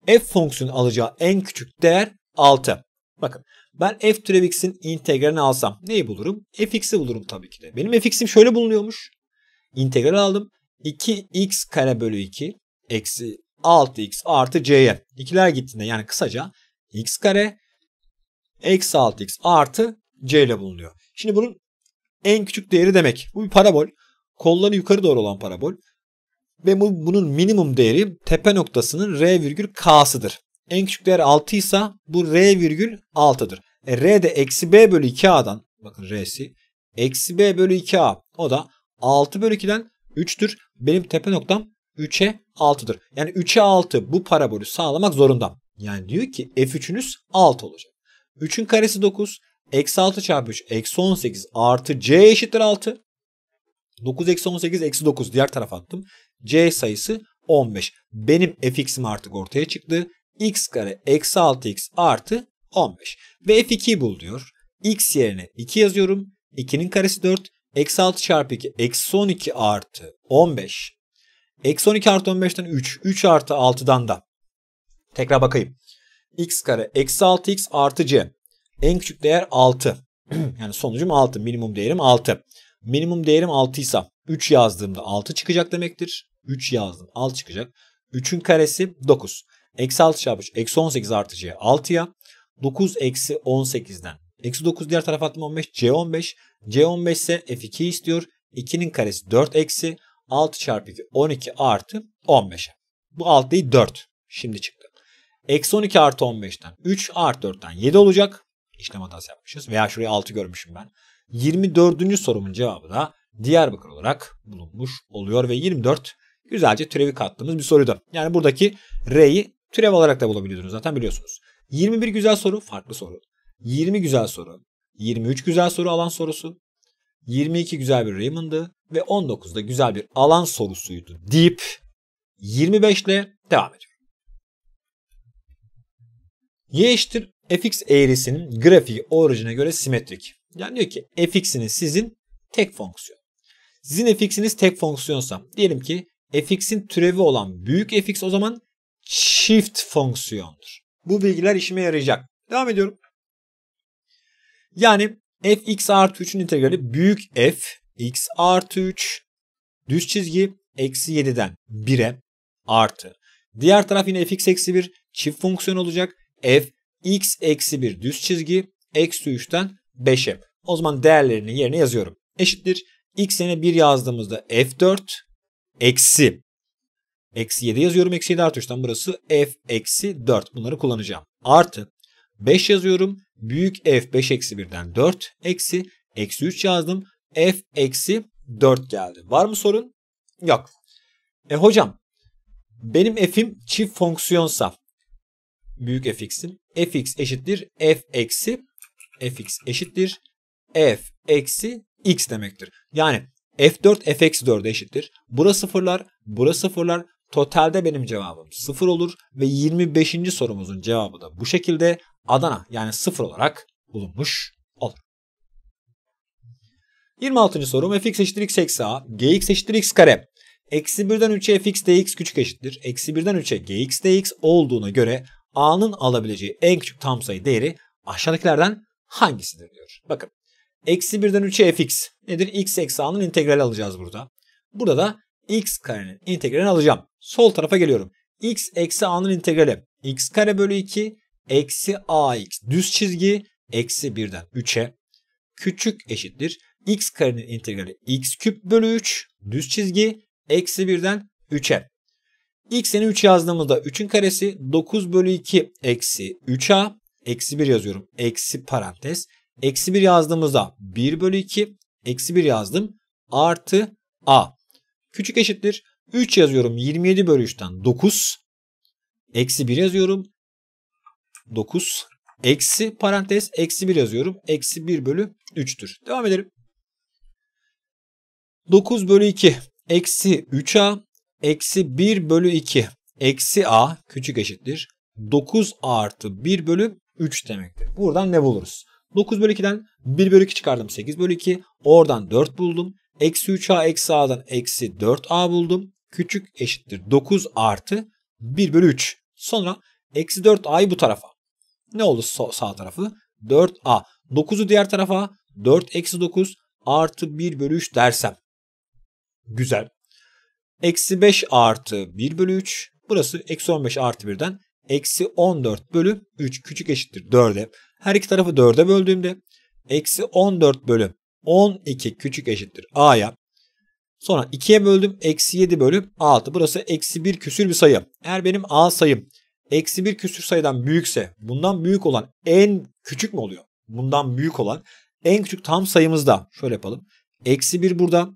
f fonksiyonu alacağı en küçük değer 6. Bakın ben f türev x'in integralini alsam neyi bulurum? fx'i bulurum tabii ki de. Benim fx'im şöyle bulunuyormuş. İntegral aldım. 2x kare bölü 2 eksi 6x artı c'ye. İkiler gittiğinde yani kısaca x kare eksi 6x artı c ile bulunuyor. Şimdi bunun en küçük değeri demek. Bu bir parabol. Kolları yukarı doğru olan parabol. Ve bu, bunun minimum değeri tepe noktasının r virgül k'sıdır. En küçük değer 6 ise bu R virgül 6'dır. E, R de eksi B bölü 2A'dan bakın R'si eksi B bölü 2A o da 6 bölü 2'den 3'tür. Benim tepe noktam 3'e 6'dır. Yani 3'e 6 bu parabolü sağlamak zorundam. Yani diyor ki F3'ünüz 6 olacak. 3'ün karesi 9. Eksi 6 çarpı 3 eksi 18 artı C eşittir 6. 9 eksi 18 eksi 9 diğer tarafa attım. C sayısı 15. Benim fx'im artık ortaya çıktı x kare eksi 6x artı 15. Ve f 2 bul diyor. x yerine 2 yazıyorum. 2'nin karesi 4. Eksi 6 çarpı 2 eksi 12 artı 15. Eksi 12 artı 15'ten 3. 3 artı 6'dan da. Tekrar bakayım. x kare eksi 6x artı c. En küçük değer 6. yani sonucum 6. Minimum değerim 6. Minimum değerim 6 ise 3 yazdığımda 6 çıkacak demektir. 3 yazdım 6 çıkacak. 3'ün karesi 9. Eksi 6 çarpı eksi 18 artı C 6'ya. 9 eksi 18'den. Eksi 9 diğer tarafa attım 15. C 15. C 15 ise F2 istiyor. 2'nin karesi 4 eksi 6 çarpı 2 12 artı 15'e. Bu 6 değil 4. Şimdi çıktı. Eksi 12 artı 15'ten 3 artı 4'ten 7 olacak. İşlem hatası yapmışız. Veya şuraya 6 görmüşüm ben. 24. sorumun cevabı da Diyarbakır olarak bulunmuş oluyor ve 24 güzelce türevi kattığımız bir soruydu. Yani buradaki R'yi Türev olarak da bulabiliyorsunuz zaten biliyorsunuz. 21 güzel soru farklı soru. 20 güzel soru. 23 güzel soru alan sorusu. 22 güzel bir Raymond'ı ve 19'da güzel bir alan sorusuydu deyip 25 ile devam ediyorum. Y eşittir fx eğrisinin grafiği orijine göre simetrik. Yani diyor ki fx'iniz sizin tek fonksiyon. Sizin fx'iniz tek fonksiyonsa diyelim ki fx'in türevi olan büyük fx o zaman ç çift fonksiyondur. Bu bilgiler işime yarayacak. Devam ediyorum. Yani fx artı 3'ün integrali büyük f x artı 3 düz çizgi eksi 7'den 1'e artı. Diğer taraf yine fx eksi 1 çift fonksiyon olacak. f x eksi 1 düz çizgi eksi 3'ten 5'e. O zaman değerlerini yerine yazıyorum. Eşittir. x yerine 1 yazdığımızda f4 eksi Eksi 7 yazıyorum. Eksi 7 artı 3'ten burası f eksi 4. Bunları kullanacağım. Artı 5 yazıyorum. Büyük f 5 eksi 1'den 4 eksi. Eksi 3 yazdım. f eksi 4 geldi. Var mı sorun? Yok. E hocam benim f'im çift fonksiyonsa büyük fx'in fx eşittir f eksi fx eşittir f eksi x demektir. Yani f4 f eksi 4 eşittir. Burası sıfırlar, burası sıfırlar. Totalde benim cevabım 0 olur ve 25. sorumuzun cevabı da bu şekilde Adana yani 0 olarak bulunmuş olur. 26. sorum fx eşittir x eksi a, gx eşittir x kare. Eksi 1'den 3'e fx dx küçük eşittir. Eksi 1'den 3'e gx dx olduğuna göre a'nın alabileceği en küçük tam sayı değeri aşağıdakilerden hangisidir diyor. Bakın eksi 1'den 3'e fx nedir? x eksi a'nın integrali alacağız burada. Burada da x karenin integralini alacağım. Sol tarafa geliyorum. x eksi a'nın integrali x kare bölü 2 eksi ax düz çizgi eksi 1'den 3'e küçük eşittir. x karenin integrali x küp bölü 3 düz çizgi eksi 1'den 3'e. x'ini 3 yazdığımızda 3'ün karesi 9 bölü 2 eksi 3a eksi 1 yazıyorum. Eksi parantez. Eksi 1 yazdığımızda 1 bölü 2 eksi 1 yazdım. Artı a. Küçük eşittir. 3 yazıyorum 27 bölü 3'ten 9. Eksi 1 yazıyorum. 9. Eksi parantez eksi 1 yazıyorum. Eksi 1 bölü 3'tür. Devam edelim. 9 bölü 2 eksi 3a eksi 1 bölü 2 eksi a küçük eşittir. 9 artı 1 bölü 3 demektir. Buradan ne buluruz? 9 bölü 2'den 1 bölü 2 çıkardım 8 bölü 2. Oradan 4 buldum. Eksi 3a eksi a'dan eksi 4a buldum. Küçük eşittir 9 artı 1 bölü 3. Sonra eksi 4a'yı bu tarafa. Ne oldu sağ tarafı? 4a. 9'u diğer tarafa 4 eksi 9 artı 1 bölü 3 dersem. Güzel. Eksi 5 artı 1 bölü 3. Burası eksi 15 artı 1'den eksi 14 bölü 3 küçük eşittir 4'e. Her iki tarafı 4'e böldüğümde eksi 14 bölü 12 küçük eşittir a'ya. Sonra 2'ye böldüm. Eksi 7 bölü 6. Burası eksi 1 küsür bir sayı. Eğer benim a sayım eksi 1 küsür sayıdan büyükse bundan büyük olan en küçük mü oluyor? Bundan büyük olan en küçük tam sayımızda şöyle yapalım. Eksi 1 burada.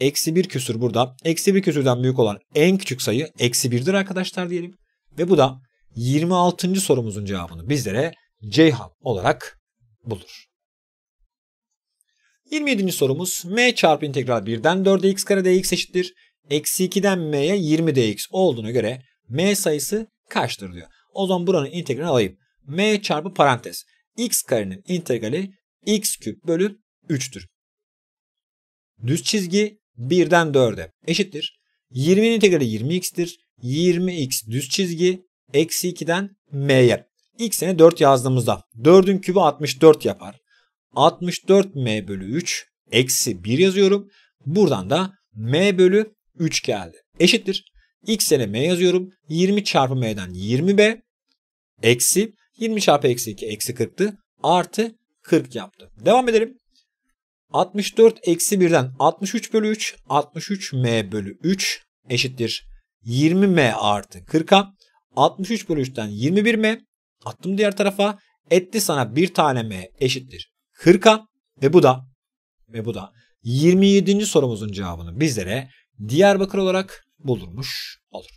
Eksi 1 küsür burada. Eksi 1 küsürden büyük olan en küçük sayı eksi 1'dir arkadaşlar diyelim. Ve bu da 26. sorumuzun cevabını bizlere Ceyhan olarak bulur. 27. sorumuz m çarpı integral 1'den 4'e x kare dx eşittir. Eksi 2'den m'ye 20 dx olduğuna göre m sayısı kaçtır diyor. O zaman buranın integralini alayım. m çarpı parantez. x karenin integrali x küp bölü 3'tür. Düz çizgi 1'den 4'e eşittir. 20'nin integrali 20x'tir. 20x düz çizgi eksi 2'den m'ye. x'ine 4 yazdığımızda 4'ün kübü 64 yapar. 64m bölü 3 eksi 1 yazıyorum. Buradan da m bölü 3 geldi. Eşittir. x ile m yazıyorum. 20 çarpı m'den 20b eksi 20 çarpı eksi 2 eksi 40'tı. Artı 40 yaptı. Devam edelim. 64 eksi 1'den 63 bölü 3 63m bölü 3 eşittir 20m artı 40'a 63 bölü 3'ten 21m attım diğer tarafa etti sana bir tane m eşittir Hırka ve bu da ve bu da 27. sorumuzun cevabını bizlere Diyarbakır olarak bulunmuş olur.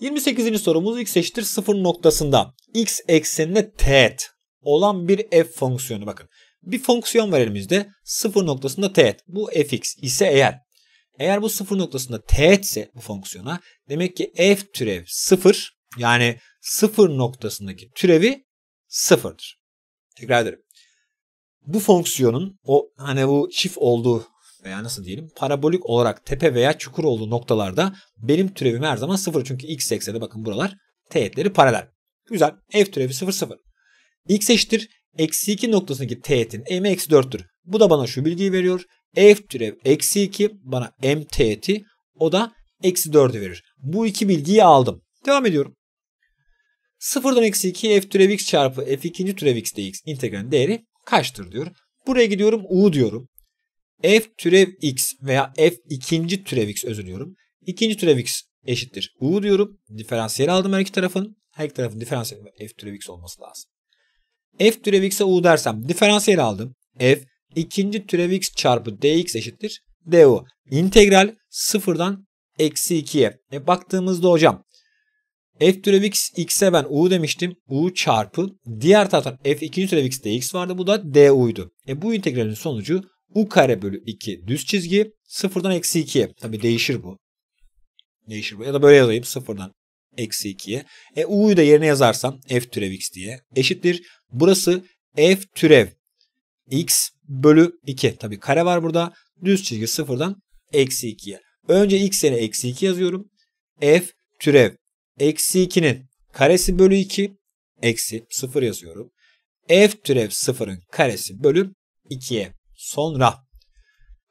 28. sorumuz x eşittir 0 noktasında x eksenine teğet olan bir f fonksiyonu. Bakın bir fonksiyon var elimizde 0 noktasında teğet. Bu fx ise eğer eğer bu 0 noktasında teğetse bu fonksiyona demek ki f türev 0 yani 0 noktasındaki türevi 0'dır. Tekrar ederim. Bu fonksiyonun o hani bu çift olduğu veya nasıl diyelim parabolik olarak tepe veya çukur olduğu noktalarda benim türevim her zaman sıfır. Çünkü x eksede bakın buralar teğetleri paralel. Güzel. F türevi sıfır sıfır. x eşittir. Eksi 2 noktasındaki teğetin m eksi 4'tür. Bu da bana şu bilgiyi veriyor. F türev eksi 2 bana m teğeti o da eksi 4'ü verir. Bu iki bilgiyi aldım. Devam ediyorum. 0'dan eksi 2 f türev x çarpı f ikinci türev x dx integralin değeri kaçtır diyor. Buraya gidiyorum u diyorum. f türev x veya f ikinci türev x özür diyorum. İkinci türev x eşittir u diyorum. Diferansiyel aldım her iki tarafın. Her iki tarafın diferansiyeli f türev x olması lazım. f türev x'e u dersem diferansiyel aldım. f ikinci türev x çarpı dx eşittir du. İntegral sıfırdan eksi 2'ye. E baktığımızda hocam f türev x x'e ben u demiştim. u çarpı diğer taraftan f 2. türev x dx vardı. Bu da du'ydu. E bu integralin sonucu u kare bölü 2 düz çizgi sıfırdan eksi 2'ye. Tabi değişir bu. Değişir bu. Ya da böyle yazayım sıfırdan eksi 2'ye. E u'yu da yerine yazarsam f türev x diye eşittir. Burası f türev x bölü 2. Tabi kare var burada. Düz çizgi sıfırdan eksi 2'ye. Önce x yerine eksi 2 yazıyorum. f türev eksi 2'nin karesi bölü 2 eksi 0 yazıyorum. F türev 0'ın karesi bölü 2'ye sonra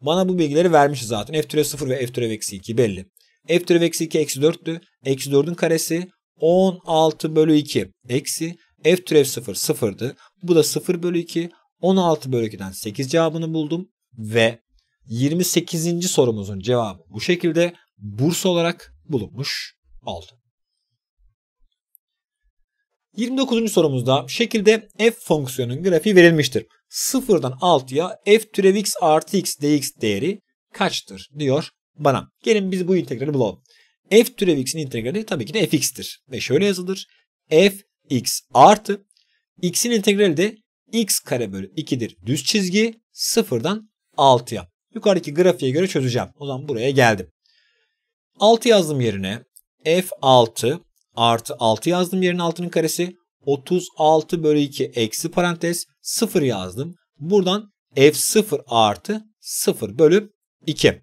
bana bu bilgileri vermiş zaten. F türev 0 ve F türev eksi 2 belli. F türev eksi 2 eksi 4'tü. Eksi 4'ün karesi 16 bölü 2 eksi F türev 0 0'dı. Bu da 0 bölü 2. 16 bölü 2'den 8 cevabını buldum ve 28. sorumuzun cevabı bu şekilde burs olarak bulunmuş oldu. 29. sorumuzda şekilde f fonksiyonunun grafiği verilmiştir. 0'dan 6'ya f türev x artı x dx değeri kaçtır diyor bana. Gelin biz bu integrali bulalım. f türev x'in integrali tabii ki de fx'tir. Ve şöyle yazılır. f x artı x'in integrali de x kare bölü 2'dir. Düz çizgi 0'dan 6'ya. Yukarıdaki grafiğe göre çözeceğim. O zaman buraya geldim. 6 yazdım yerine. F6 artı 6 yazdım yerin altının karesi. 36 bölü 2 eksi parantez 0 yazdım. Buradan f0 artı 0 bölü 2.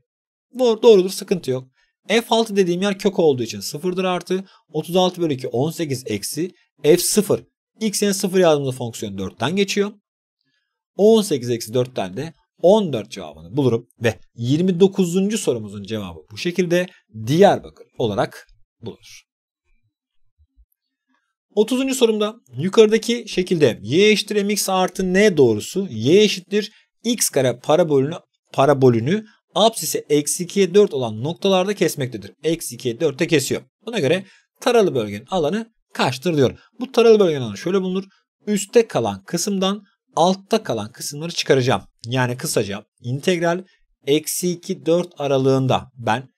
Doğru, doğrudur sıkıntı yok. F6 dediğim yer kök olduğu için 0'dır artı. 36 bölü 2 18 eksi. F0 x'in 0 yazdığımızda fonksiyon 4'ten geçiyor. 18 eksi 4'ten de 14 cevabını bulurum ve 29. sorumuzun cevabı bu şekilde Diyarbakır olarak bulunur. 30. sorumda yukarıdaki şekilde y eşittir mx artı n doğrusu y eşittir x kare parabolünü, parabolünü absisi eksi 2'ye 4 olan noktalarda kesmektedir. Eksi 2'ye 4'te kesiyor. Buna göre taralı bölgenin alanı kaçtır diyor. Bu taralı bölgenin alanı şöyle bulunur. Üste kalan kısımdan altta kalan kısımları çıkaracağım. Yani kısaca integral eksi 2 4 aralığında ben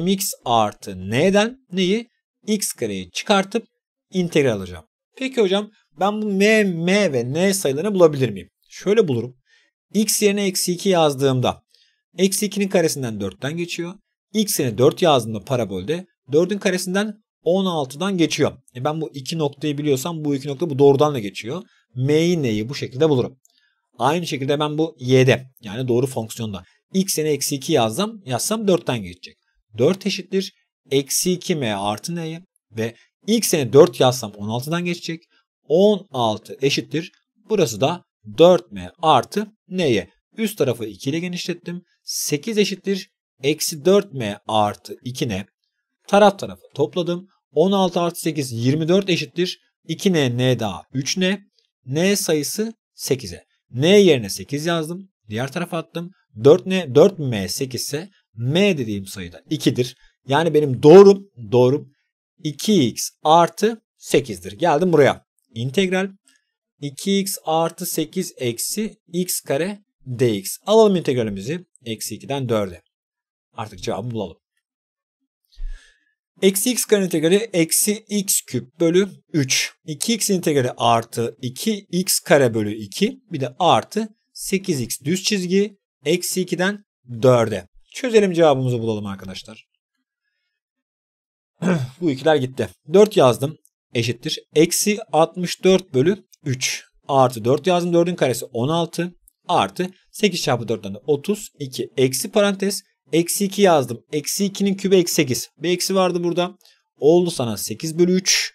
mx artı n'den neyi? x kareyi çıkartıp integral alacağım. Peki hocam ben bu m, m ve n sayılarını bulabilir miyim? Şöyle bulurum. x yerine eksi 2 yazdığımda eksi 2'nin karesinden 4'ten geçiyor. x yerine 4 yazdığımda parabolde 4'ün karesinden 16'dan geçiyor. E ben bu iki noktayı biliyorsam bu iki nokta bu doğrudan da geçiyor. m'yi n'yi bu şekilde bulurum. Aynı şekilde ben bu y'de yani doğru fonksiyonda x yerine eksi 2 yazsam, yazsam 4'ten geçecek. 4 eşittir eksi 2m artı n'yi ve İlk sene 4 yazsam 16'dan geçecek. 16 eşittir. Burası da 4m artı n'ye. Üst tarafı 2 ile genişlettim. 8 eşittir. Eksi 4m artı 2n. Taraf tarafı topladım. 16 artı 8 24 eşittir. 2n n daha 3n. n sayısı 8'e. n yerine 8 yazdım. Diğer tarafa attım. 4n 4m 8 ise m dediğim sayıda 2'dir. Yani benim doğrum doğrum 2x artı 8'dir. Geldim buraya. İntegral 2x artı 8 eksi x kare dx. Alalım integralimizi. Eksi 2'den 4'e. Artık cevabı bulalım. Eksi x kare integrali eksi x küp bölü 3. 2x integrali artı 2x kare bölü 2. Bir de artı 8x düz çizgi eksi 2'den 4'e. Çözelim cevabımızı bulalım arkadaşlar bu ikiler gitti. 4 yazdım eşittir. Eksi 64 bölü 3 artı 4 yazdım. 4'ün karesi 16 artı 8 çarpı 4'ten de 32 eksi parantez. Eksi 2 yazdım. Eksi 2'nin kübü eksi 8. Bir eksi vardı burada. Oldu sana 8 bölü 3.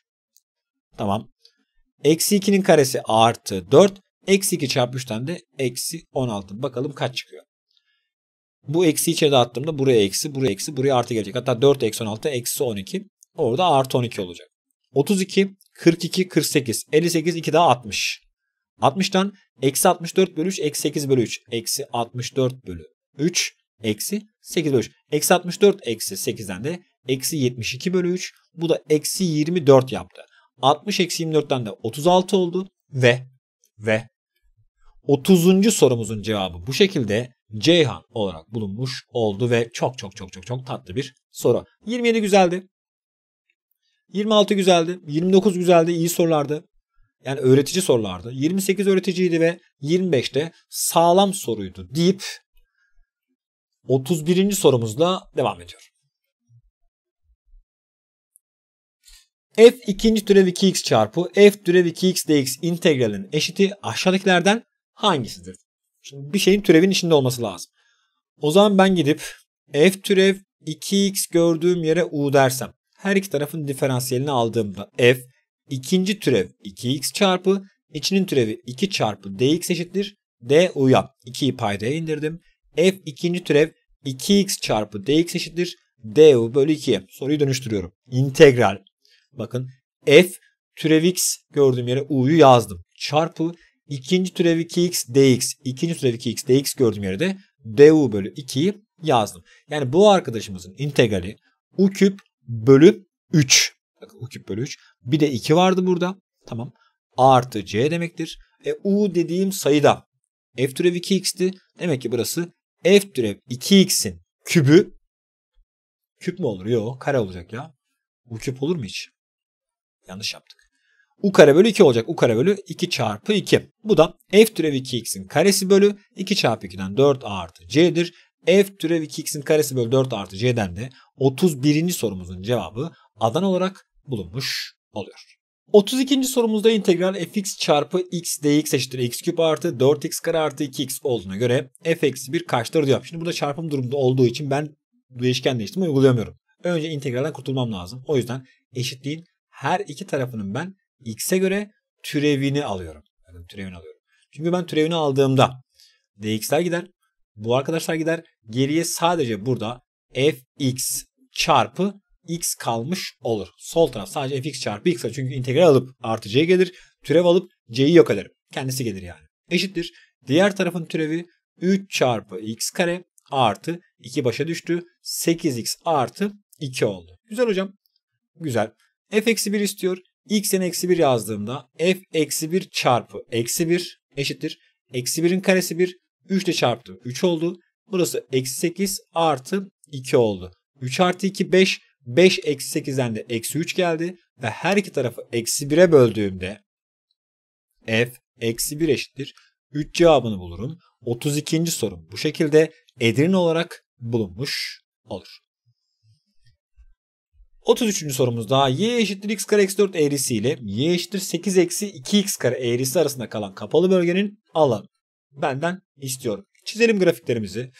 Tamam. Eksi 2'nin karesi artı 4. Eksi 2 çarpı 3'ten de eksi 16. Bakalım kaç çıkıyor. Bu eksi içeri attığımda buraya eksi, buraya eksi, buraya artı gelecek. Hatta 4 eksi 16 eksi 12. Orada artı 12 olacak. 32, 42, 48, 58, 2 daha 60. 60'tan eksi 64 bölü 3, eksi 8 bölü 3. Eksi 64 bölü 3, eksi 8 bölü 3. Eksi 64 eksi 8'den de eksi 72 bölü 3. Bu da eksi 24 yaptı. 60 eksi 24'ten de 36 oldu. Ve ve 30. sorumuzun cevabı bu şekilde Ceyhan olarak bulunmuş oldu ve çok çok çok çok çok tatlı bir soru. 27 güzeldi. 26 güzeldi. 29 güzeldi. İyi sorulardı. Yani öğretici sorulardı. 28 öğreticiydi ve 25'te sağlam soruydu deyip 31. sorumuzla devam ediyor. f ikinci türev 2x çarpı f türev 2x dx integralin eşiti aşağıdakilerden hangisidir? Şimdi bir şeyin türevin içinde olması lazım. O zaman ben gidip f türev 2x gördüğüm yere u dersem her iki tarafın diferansiyelini aldığımda f ikinci türev 2x çarpı içinin türevi 2 çarpı dx eşittir du'ya 2'yi paydaya indirdim. f ikinci türev 2x çarpı dx eşittir du bölü 2'ye. Soruyu dönüştürüyorum. İntegral. Bakın f türev x gördüğüm yere u'yu yazdım. Çarpı İkinci türevi 2x dx. ikinci türevi 2x dx gördüğüm yerde, du bölü 2'yi yazdım. Yani bu arkadaşımızın integrali u küp bölü 3. Bakın u küp bölü 3. Bir de 2 vardı burada. Tamam. A artı c demektir. E, u dediğim sayıda f türev 2x'ti. Demek ki burası f türev 2x'in kübü. Küp mü olur? Yok. Kare olacak ya. U küp olur mu hiç? Yanlış yaptık u kare bölü 2 olacak. u kare bölü 2 çarpı 2. Bu da f türevi 2x'in karesi bölü 2 çarpı 2'den 4 artı c'dir. f türevi 2x'in karesi bölü 4 artı c'den de 31. sorumuzun cevabı adan olarak bulunmuş oluyor. 32. sorumuzda integral fx çarpı x dx eşittir x küp artı 4x kare artı 2x olduğuna göre f eksi 1 kaçtır diyor. Şimdi burada çarpım durumda olduğu için ben değişken değiştirme uygulayamıyorum. Önce integralden kurtulmam lazım. O yüzden eşitliğin her iki tarafının ben x'e göre türevini alıyorum. Yani türevini alıyorum. Çünkü ben türevini aldığımda dx'ler gider. Bu arkadaşlar gider. Geriye sadece burada fx çarpı x kalmış olur. Sol taraf sadece fx çarpı x. Çünkü integral alıp artı c gelir. Türev alıp c'yi yok ederim. Kendisi gelir yani. Eşittir. Diğer tarafın türevi 3 çarpı x kare artı 2 başa düştü. 8x artı 2 oldu. Güzel hocam. Güzel. f eksi 1 istiyor x'en eksi 1 yazdığımda f eksi 1 çarpı eksi 1 eşittir. Eksi 1'in karesi 1. 3 ile çarptım. 3 oldu. Burası eksi 8 artı 2 oldu. 3 artı 2 5. 5 eksi 8'den de eksi 3 geldi. Ve her iki tarafı eksi 1'e böldüğümde f eksi 1 eşittir. 3 cevabını bulurum. 32. sorum bu şekilde Edirne olarak bulunmuş olur. 33. sorumuz daha y eşittir x kare eksi 4 eğrisi ile y eşittir 8 eksi 2x kare eğrisi arasında kalan kapalı bölgenin alanı benden istiyorum. Çizelim grafiklerimizi.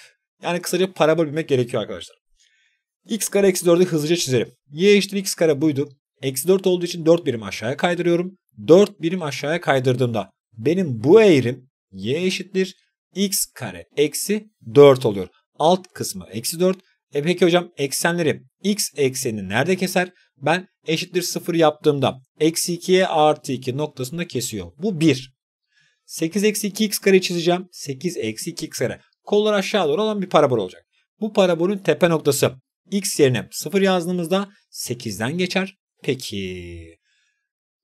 Yani kısaca parabol bilmek gerekiyor arkadaşlar. x kare eksi 4'ü hızlıca çizelim. y eşittir x kare buydu. Eksi 4 olduğu için 4 birim aşağıya kaydırıyorum. 4 birim aşağıya kaydırdığımda benim bu eğrim y eşittir x kare eksi 4 oluyor. Alt kısmı eksi 4 e peki hocam eksenleri x eksenini nerede keser? Ben eşittir 0 yaptığımda eksi 2'ye artı 2 noktasında kesiyor. Bu 1. 8 eksi 2x kare çizeceğim. 8 eksi 2x kare. Kollar aşağı doğru olan bir parabol olacak. Bu parabolün tepe noktası x yerine 0 yazdığımızda 8'den geçer. Peki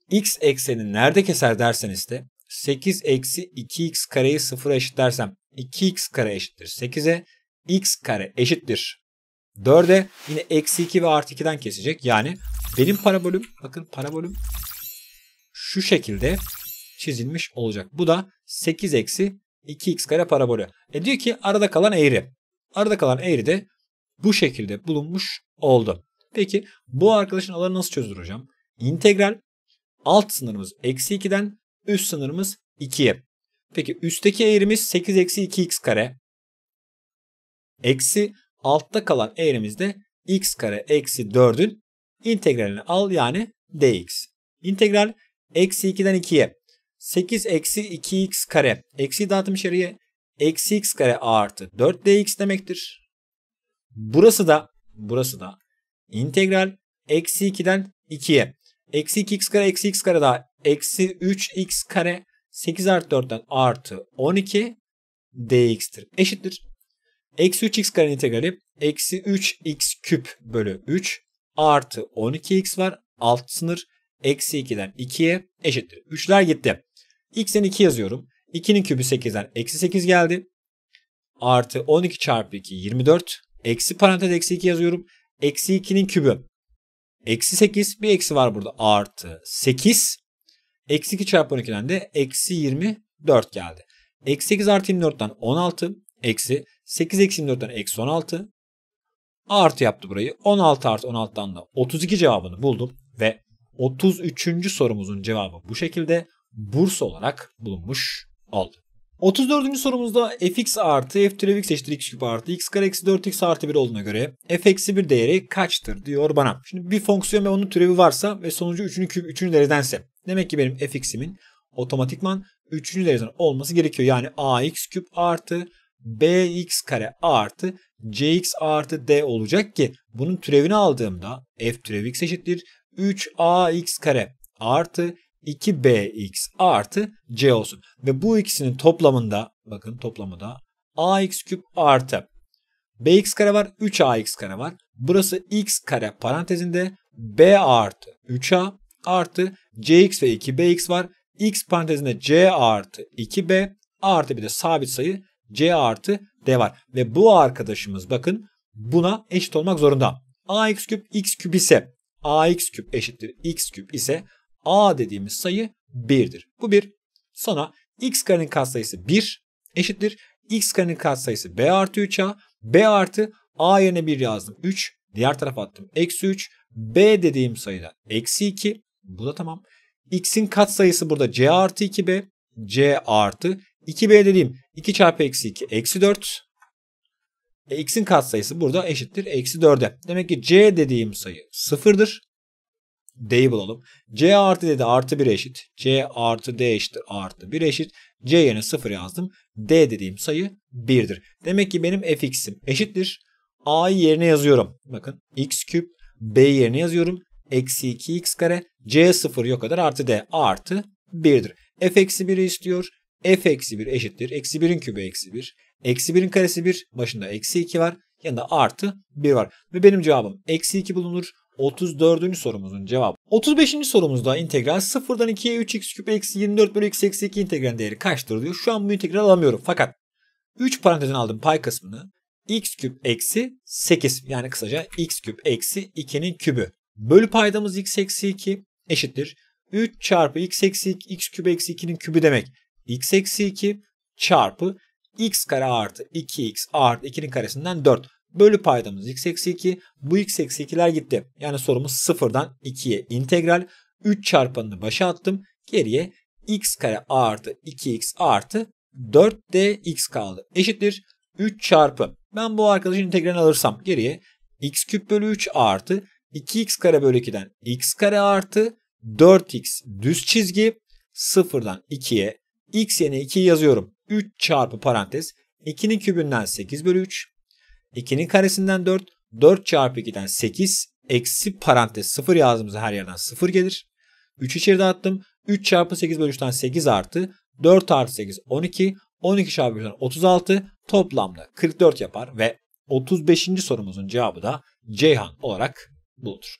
x ekseni nerede keser derseniz de 8 eksi 2x kareyi 0'a eşitlersem 2x kare eşittir 8'e x kare eşittir 4'e yine eksi 2 ve artı 2'den kesecek. Yani benim parabolüm bakın parabolüm şu şekilde çizilmiş olacak. Bu da 8 eksi 2x kare parabolü. E diyor ki arada kalan eğri. Arada kalan eğri de bu şekilde bulunmuş oldu. Peki bu arkadaşın alanı nasıl çözülür hocam? İntegral alt sınırımız eksi 2'den üst sınırımız 2'ye. Peki üstteki eğrimiz 8 eksi 2x kare. Eksi altta kalan eğrimizde x kare eksi 4'ün integralini al yani dx. İntegral eksi 2'den 2'ye 8 eksi 2x kare eksi dağıtım içeriye eksi x kare artı 4 dx demektir. Burası da burası da integral eksi 2'den 2'ye eksi 2x kare eksi x kare daha eksi 3x kare 8 artı 4'ten artı 12 dx'tir. Eşittir. Eksi 3x kare integrali eksi 3x küp bölü 3 artı 12x var. Alt sınır eksi 2'den 2'ye eşittir. 3'ler gitti. x'den 2 yazıyorum. 2'nin kübü 8'den eksi 8 geldi. Artı 12 çarpı 2 24. Eksi parantez eksi 2 yazıyorum. Eksi 2'nin kübü. Eksi 8 bir eksi var burada. Artı 8. Eksi 2 çarpı 12'den de eksi 24 geldi. Eksi 8 artı 24'ten 16. Eksi 8 eksi 24'ten eksi 16. artı yaptı burayı. 16 artı 16'dan da 32 cevabını buldum. Ve 33. sorumuzun cevabı bu şekilde burs olarak bulunmuş oldu. 34. sorumuzda fx artı f türev x eşittir x küp artı x kare eksi 4x artı 1 olduğuna göre f eksi 1 değeri kaçtır diyor bana. Şimdi bir fonksiyon ve onun türevi varsa ve sonucu 3'ünü küp 3'ünü deredense demek ki benim fx'imin otomatikman 3. dereceden olması gerekiyor. Yani ax küp artı bx kare artı cx artı d olacak ki bunun türevini aldığımda f türev x eşittir 3ax kare artı 2bx artı c olsun. Ve bu ikisinin toplamında bakın toplamı da ax küp artı bx kare var 3ax kare var. Burası x kare parantezinde b artı 3a artı cx ve 2bx var. x parantezinde c artı 2b artı bir de sabit sayı C artı D var. Ve bu arkadaşımız bakın buna eşit olmak zorunda. AX küp X küp ise AX küp eşittir X küp ise A dediğimiz sayı 1'dir. Bu 1. Sonra X karenin katsayısı 1 eşittir. X karenin katsayısı B artı 3A. B artı A yerine 1 yazdım 3. Diğer tarafa attım eksi 3. B dediğim sayıda eksi 2. Bu da tamam. X'in katsayısı burada C artı 2B. C artı 2b dediğim 2 çarpı eksi 2 eksi 4. E, x'in katsayısı burada eşittir eksi 4'e. Demek ki c dediğim sayı sıfırdır. D'yi bulalım. C artı D'de artı 1 eşit. C artı D eşittir artı 1 eşit. C yerine 0 yazdım. D dediğim sayı 1'dir. Demek ki benim fx'im eşittir. A'yı yerine yazıyorum. Bakın x küp B yerine yazıyorum. Eksi 2x kare C 0 yok kadar artı D artı 1'dir. F eksi 1'i istiyor f eksi 1 eşittir. Eksi 1'in kübü eksi 1. Eksi 1'in karesi 1. Başında eksi 2 var. Yanında artı 1 var. Ve benim cevabım eksi 2 bulunur. 34. sorumuzun cevabı. 35. sorumuzda integral 0'dan 2'ye 3x küp eksi 24 bölü x eksi 2 integral değeri kaçtır diyor. Şu an bu integral alamıyorum. Fakat 3 parantezden aldım pay kısmını. x küp eksi 8 yani kısaca x küp eksi 2'nin kübü. Bölü paydamız x eksi 2 eşittir. 3 çarpı x eksi x küp eksi 2'nin kübü demek x eksi 2 çarpı x kare artı 2x artı 2'nin karesinden 4 bölü paydamız x eksi 2 bu x eksi 2'ler gitti. Yani sorumuz sıfırdan 2'ye integral 3 çarpanını başa attım geriye x kare artı 2x artı 4 de x kaldı eşittir 3 çarpı ben bu arkadaşın integralini alırsam geriye x küp bölü 3 artı 2x kare bölü 2'den x kare artı 4x düz çizgi sıfırdan 2'ye x yerine 2 yazıyorum. 3 çarpı parantez 2'nin kübünden 8 bölü 3. 2'nin karesinden 4. 4 çarpı 2'den 8 eksi parantez 0 yazdığımızda her yerden 0 gelir. 3 içeride attım. 3 çarpı 8 bölü 3'ten 8 artı 4 artı 8 12. 12 çarpı 3'ten 36 toplamda 44 yapar ve 35. sorumuzun cevabı da Ceyhan olarak bulunur.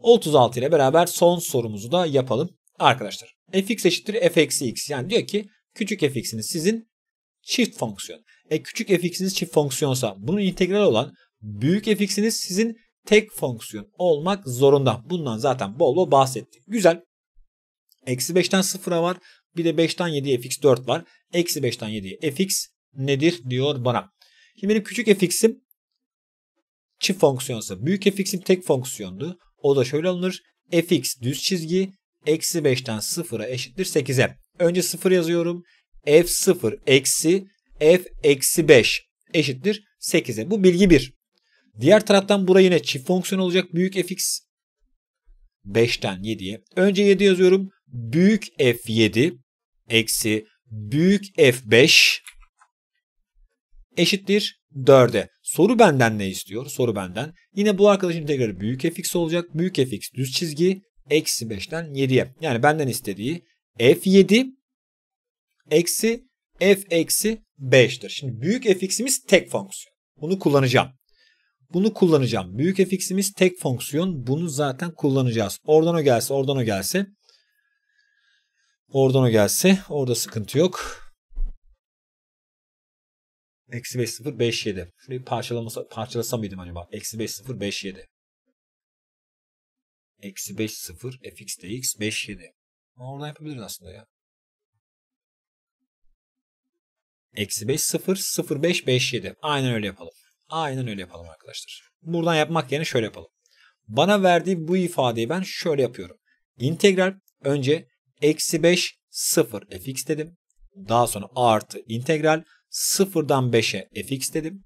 36 ile beraber son sorumuzu da yapalım. Arkadaşlar fx eşittir f eksi x. Yani diyor ki küçük fx'iniz sizin çift fonksiyon. E küçük fx'iniz çift fonksiyonsa bunun integral olan büyük fx'iniz sizin tek fonksiyon olmak zorunda. Bundan zaten bol bol bahsettik. Güzel. Eksi 5'ten 0'a var. Bir de 5'ten 7'ye fx 4 var. Eksi 5'ten 7'ye fx nedir diyor bana. Şimdi benim küçük fx'im çift fonksiyonsa büyük fx'im tek fonksiyondu. O da şöyle alınır. fx düz çizgi eksi 5'ten 0'a eşittir 8'e. Önce 0 yazıyorum. F0 eksi F eksi 5 eşittir 8'e. Bu bilgi 1. Diğer taraftan buraya yine çift fonksiyon olacak. Büyük fx 5'ten 7'ye. Önce 7 yazıyorum. Büyük f7 eksi büyük f5 eşittir 4'e. Soru benden ne istiyor? Soru benden. Yine bu arkadaşın integrali büyük fx olacak. Büyük fx düz çizgi eksi 5'ten 7'ye. Yani benden istediği f7 eksi f eksi 5'tir. Şimdi büyük fx'imiz tek fonksiyon. Bunu kullanacağım. Bunu kullanacağım. Büyük fx'imiz tek fonksiyon. Bunu zaten kullanacağız. Oradan o gelse, oradan o gelse. Oradan o gelse. Orada sıkıntı yok. Eksi 5 0 5 7. Şurayı parçalasa mıydım acaba? Eksi 5 0 5 7. Eksi 5 0 fx dx 5 7. Ama oradan yapabiliriz aslında ya. Eksi 5 0 0 5 5 7. Aynen öyle yapalım. Aynen öyle yapalım arkadaşlar. Buradan yapmak yerine şöyle yapalım. Bana verdiği bu ifadeyi ben şöyle yapıyorum. İntegral önce eksi 5 0 fx dedim. Daha sonra artı integral 0'dan 5'e fx dedim.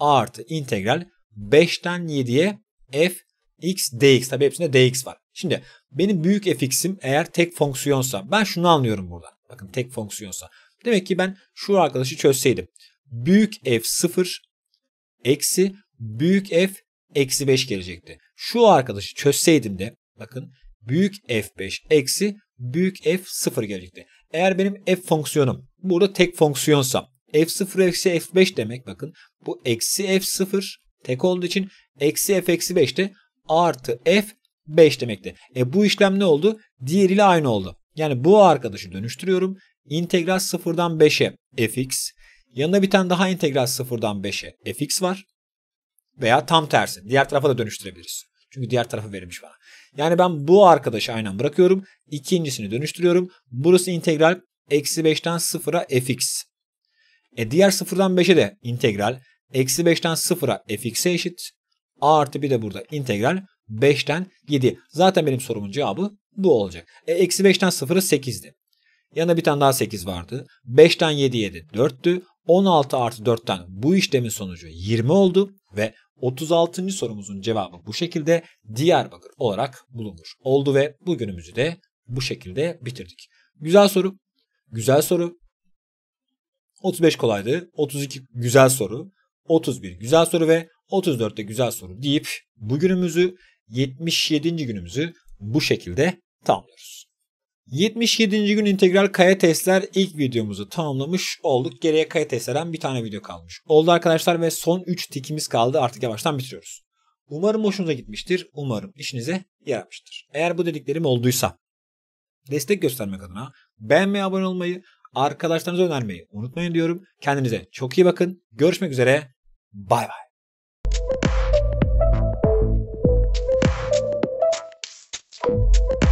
Artı integral 5'ten 7'ye f x, dx. Tabi hepsinde dx var. Şimdi benim büyük fx'im eğer tek fonksiyonsa ben şunu anlıyorum burada. Bakın tek fonksiyonsa. Demek ki ben şu arkadaşı çözseydim. Büyük f 0 eksi büyük f eksi 5 gelecekti. Şu arkadaşı çözseydim de bakın büyük f5 eksi büyük f 0 gelecekti. Eğer benim f fonksiyonum burada tek fonksiyonsa f0 eksi f5 demek bakın bu eksi f0 tek olduğu için eksi f eksi 5 de artı f 5 demekti. E bu işlem ne oldu? Diğeriyle aynı oldu. Yani bu arkadaşı dönüştürüyorum. İntegral 0'dan 5'e fx. Yanında bir tane daha integral 0'dan 5'e fx var. Veya tam tersi. Diğer tarafa da dönüştürebiliriz. Çünkü diğer tarafı verilmiş bana. Yani ben bu arkadaşı aynen bırakıyorum. İkincisini dönüştürüyorum. Burası integral eksi 5'ten 0'a fx. E diğer 0'dan 5'e de integral eksi 5'ten 0'a fx'e eşit. A artı bir de burada integral 5'ten 7. Zaten benim sorumun cevabı bu olacak. E, eksi 5'ten 0'ı 8'di. Yanına bir tane daha 8 vardı. 5'ten 7'ye de 4'tü. 16 artı 4'ten bu işlemin sonucu 20 oldu ve 36. sorumuzun cevabı bu şekilde Diyarbakır olarak bulunmuş oldu ve bugünümüzü de bu şekilde bitirdik. Güzel soru. Güzel soru. 35 kolaydı. 32 güzel soru. 31 güzel soru ve 34'te güzel soru deyip bugünümüzü 77. günümüzü bu şekilde tamamlıyoruz. 77. gün integral kaya testler ilk videomuzu tamamlamış olduk. Geriye kaya testlerden bir tane video kalmış. Oldu arkadaşlar ve son 3 tikimiz kaldı. Artık yavaştan bitiriyoruz. Umarım hoşunuza gitmiştir. Umarım işinize yaramıştır. Eğer bu dediklerim olduysa destek göstermek adına beğenmeyi, abone olmayı, arkadaşlarınıza önermeyi unutmayın diyorum. Kendinize çok iyi bakın. Görüşmek üzere. Bay bay. Thank